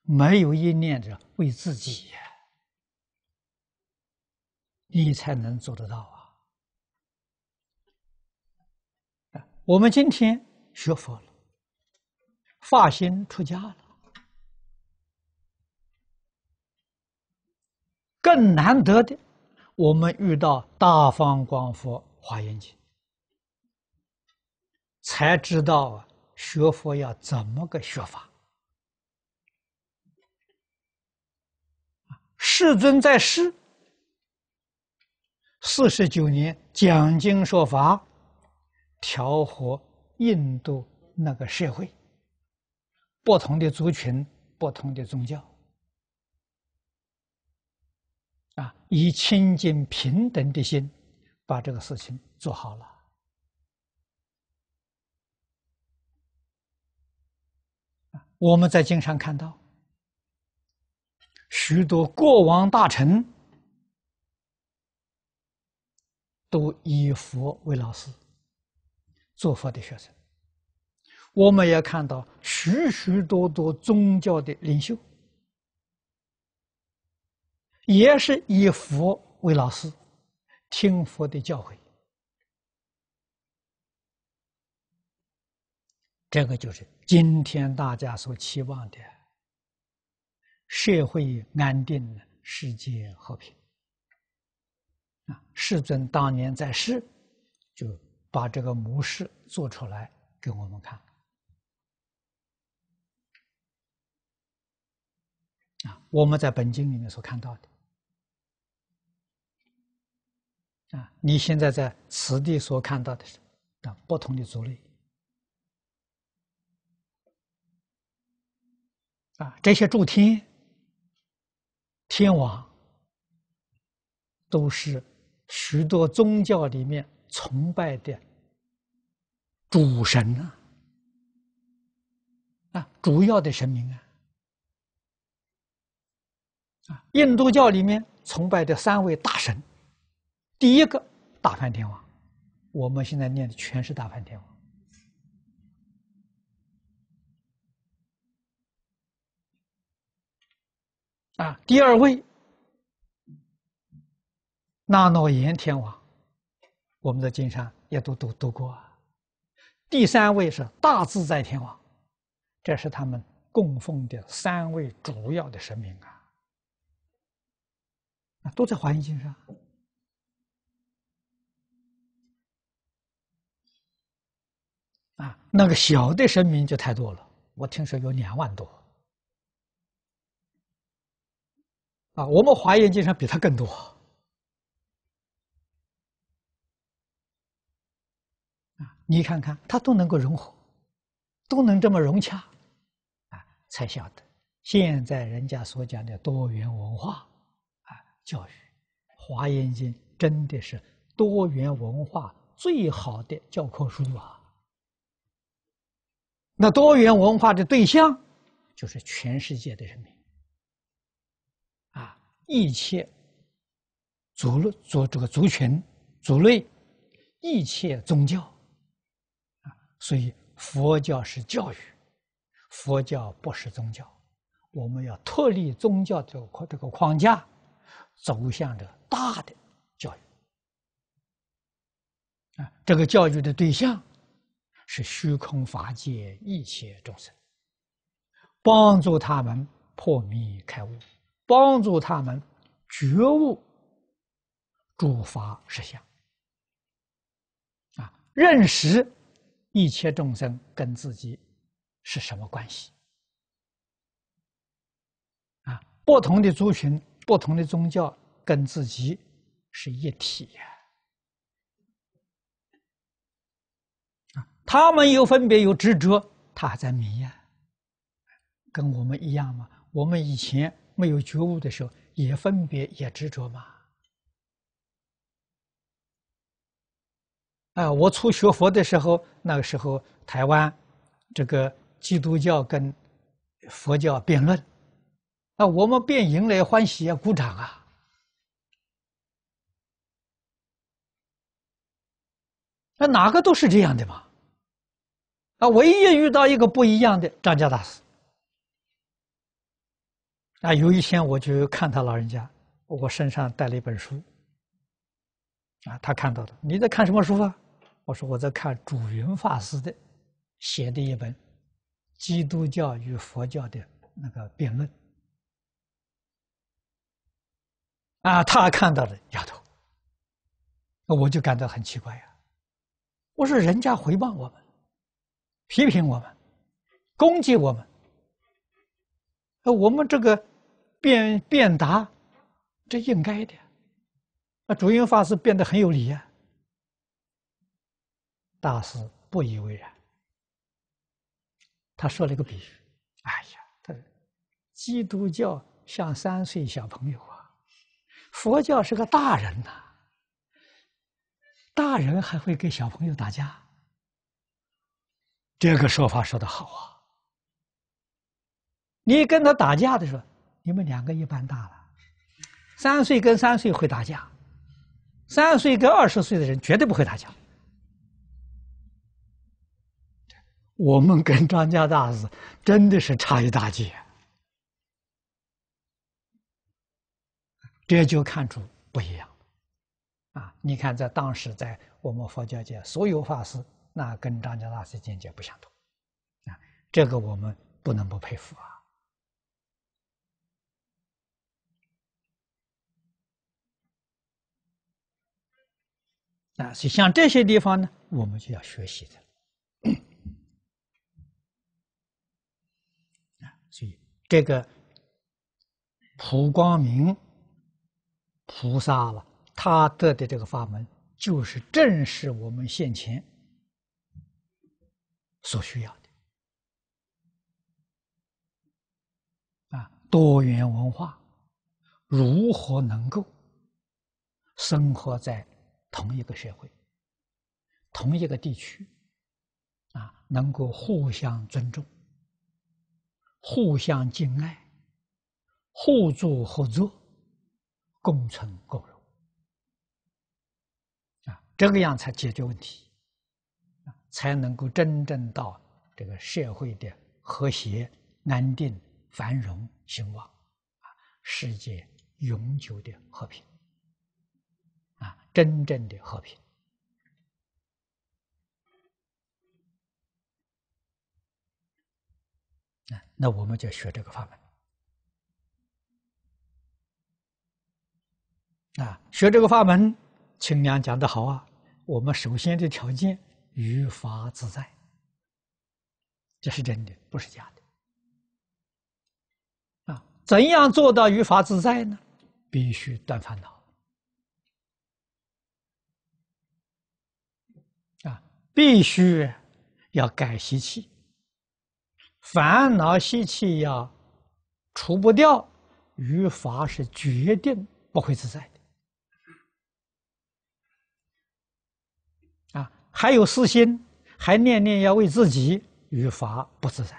没有一念着为自己，你才能做得到啊！我们今天学佛了，发心出家了，更难得的，我们遇到大放光佛《华严经》。才知道啊，学佛要怎么个学法？世尊在世四十九年讲经说法，调和印度那个社会，不同的族群、不同的宗教，啊，以清净平等的心，把这个事情做好了。我们在经常看到，许多过往大臣都以佛为老师，做佛的学生。我们也看到，许许多多宗教的领袖也是以佛为老师，听佛的教诲。这个就是今天大家所期望的社会安定、世界和平啊！世尊当年在世，就把这个模式做出来给我们看啊！我们在本经里面所看到的啊，你现在在此地所看到的是啊，不同的族类。啊，这些诸天、天王都是许多宗教里面崇拜的主神呐，啊，主要的神明啊，啊，印度教里面崇拜的三位大神，第一个大梵天王，我们现在念的全是大梵天王。啊，第二位，那诺言天王，我们在金山也都都读过。第三位是大自在天王，这是他们供奉的三位主要的神明啊。啊，都在华严金山。啊，那个小的神明就太多了，我听说有两万多。啊，我们华严经上比它更多啊！你看看，它都能够融合，都能这么融洽，啊，才晓得现在人家所讲的多元文化啊，教育华严经真的是多元文化最好的教科书啊！那多元文化的对象就是全世界的人民。一切族族这个族群族类，一切宗教啊，所以佛教是教育，佛教不是宗教。我们要脱离宗教这个这个框架，走向着大的教育啊，这个教育的对象是虚空法界一切众生，帮助他们破迷开悟。帮助他们觉悟、诸法实相啊，认识一切众生跟自己是什么关系啊？不同的族群、不同的宗教跟自己是一体呀！啊，他们有分别有执着，他还在迷呀，跟我们一样嘛。我们以前。没有觉悟的时候，也分别，也执着嘛。啊，我初学佛的时候，那个时候台湾这个基督教跟佛教辩论，啊，我们便迎来欢喜，鼓掌啊。那哪个都是这样的嘛。啊，唯一遇到一个不一样的，张家大师。啊，有一天我就看他老人家，我身上带了一本书，啊，他看到的，你在看什么书啊？我说我在看主云法师的写的一本基督教与佛教的那个辩论。啊，他看到的丫头，那我就感到很奇怪呀。我说人家回报我们，批评我们，攻击我们。我们这个辩辩答，这应该的。那主云法师变得很有理啊。大师不以为然，他说了一个比喻：“哎呀，他基督教像三岁小朋友啊，佛教是个大人呐，大人还会跟小朋友打架。”这个说法说得好啊。你跟他打架的时候，你们两个一般大了，三岁跟三岁会打架，三岁跟二十岁的人绝对不会打架。我们跟张家大师真的是差一大截，这就看出不一样，啊！你看，在当时，在我们佛教界，所有法师那跟张家大师境界不相同，啊，这个我们不能不佩服啊。啊，所以像这些地方呢，我们就要学习的。啊，所以这个普光明菩萨了，他得的这个法门，就是正是我们现前所需要的。啊，多元文化如何能够生活在？同一个社会，同一个地区，啊，能够互相尊重、互相敬爱、互助合作、共存共荣，啊，这个样才解决问题，才能够真正到这个社会的和谐、安定、繁荣、兴旺，啊，世界永久的和平。真正的和平啊，那我们就学这个法门啊，学这个法门，清凉讲的好啊。我们首先的条件，于法自在，这是真的，不是假的啊。怎样做到于法自在呢？必须断烦恼。必须要改习气，烦恼习气要除不掉，于法是决定不会自在的。啊，还有私心，还念念要为自己，于法不自在。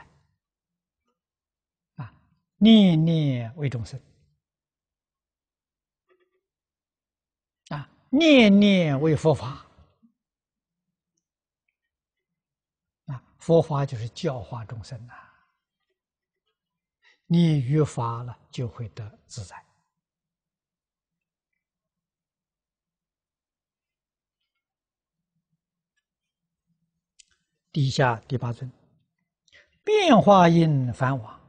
啊，念念为众生。啊，念念为佛法。佛法就是教化众生啊！你于法了，就会得自在。底下第八尊，变化因凡华。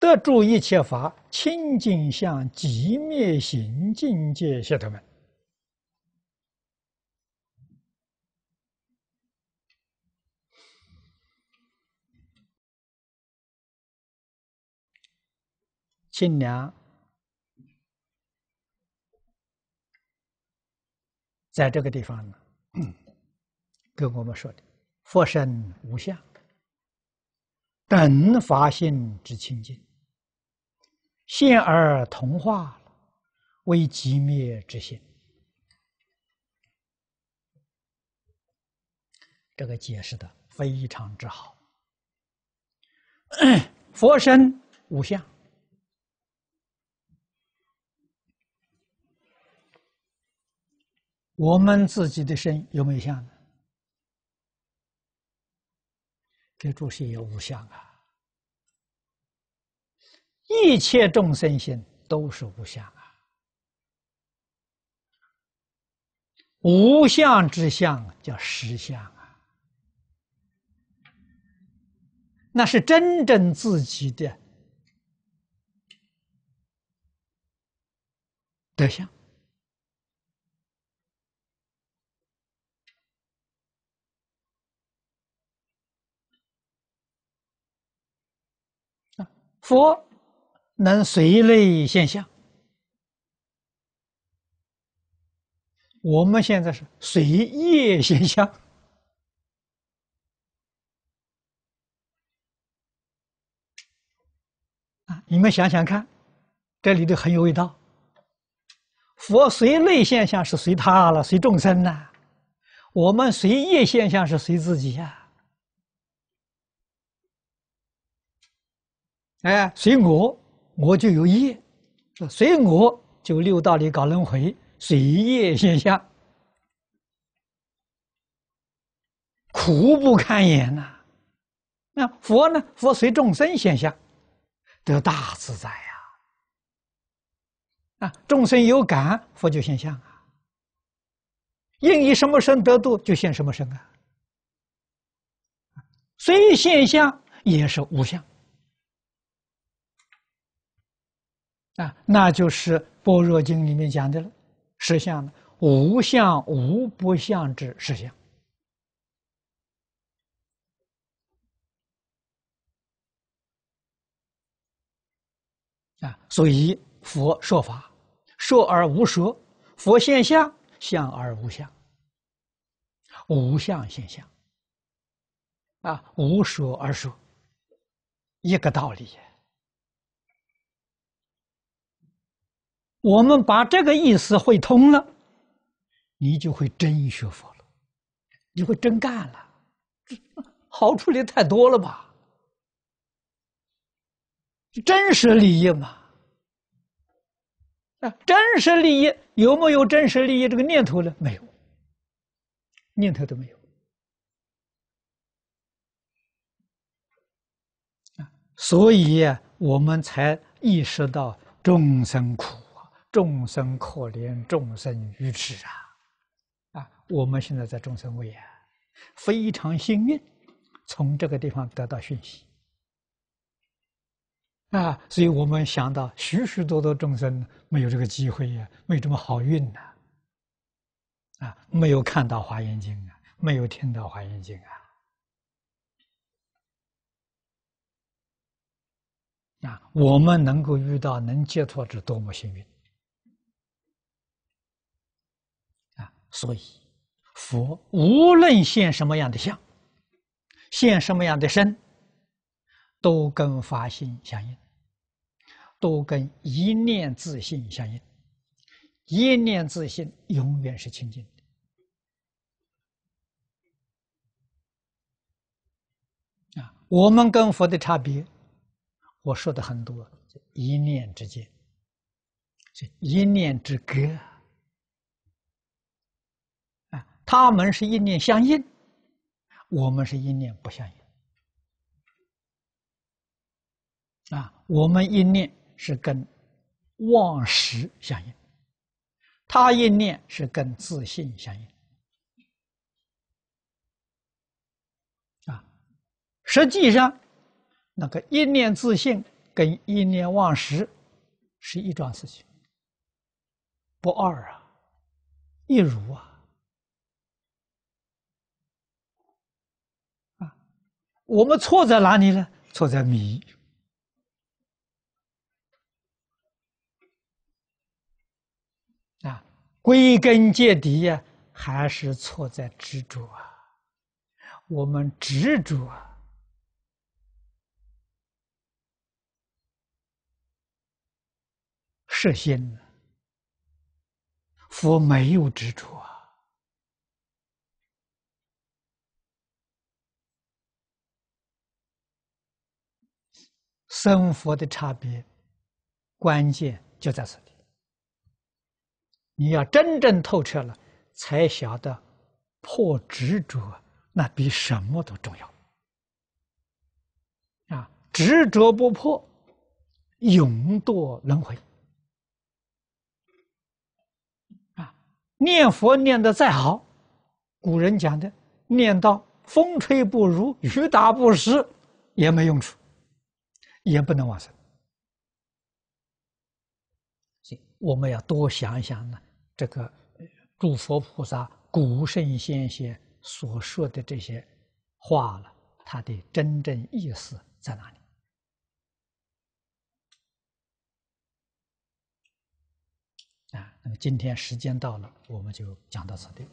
得住一切法清净向寂灭行境界，谢友们。新娘在这个地方呢，跟我们说的：“佛身无相，等法性之清净，现而同化为极灭之性。”这个解释的非常之好。佛身无相。我们自己的身有没有相呢？跟诸佛有无相啊？一切众生心都是无相啊。无相之相叫实相啊，那是真正自己的德相。佛能随类现象，我们现在是随业现象啊！你们想想看，这里头很有味道。佛随类现象是随他了，随众生呢；我们随业现象是随自己呀。哎，随我我就有业，随我就六道里搞轮回，随业现象，苦不堪言呐。那佛呢？佛随众生现象，得大自在呀。啊，众生有感，佛就现象啊。应以什么身得度，就现什么身啊。随现象也是无相。啊，那就是《般若经》里面讲的了，实相的无相无不相之实相。啊，所以佛说法说而无说，佛现象，相而无相，无相现象。啊，无说而说，一个道理。我们把这个意思会通了，你就会真学佛了，你会真干了，好处也太多了吧？真实利益嘛，啊，真实利益有没有真实利益这个念头呢？没有，念头都没有啊，所以我们才意识到众生苦。众生可怜，众生愚痴啊！啊，我们现在在众生位啊，非常幸运，从这个地方得到讯息啊，所以我们想到许许多多众生没有这个机会呀，没这么好运呐，啊，没有看到《华严经》啊，没有听到《华严经》啊，啊，我们能够遇到能解脱是多么幸运！所以，佛无论现什么样的相，现什么样的身，都跟法性相应，都跟一念自信相应。一念自信永远是清净的。啊，我们跟佛的差别，我说的很多，一念之间，是一念之隔。他们是一念相应，我们是一念不相应啊。我们一念是跟妄识相应，他一念是跟自信相应啊。实际上，那个一念自信跟一念妄识是一桩事情，不二啊，一如啊。我们错在哪里呢？错在迷。啊，归根结底呀，还是错在执着啊！我们执着，设心佛没有执着啊。生活的差别，关键就在此地。你要真正透彻了，才晓得破执着那比什么都重要。啊，执着不破，永堕轮回。啊，念佛念的再好，古人讲的，念到风吹不如雨打不湿，也没用处。也不能往生，所以我们要多想一想呢。这个诸佛菩萨、古圣先贤所说的这些话了，它的真正意思在哪里？啊，那么今天时间到了，我们就讲到此地。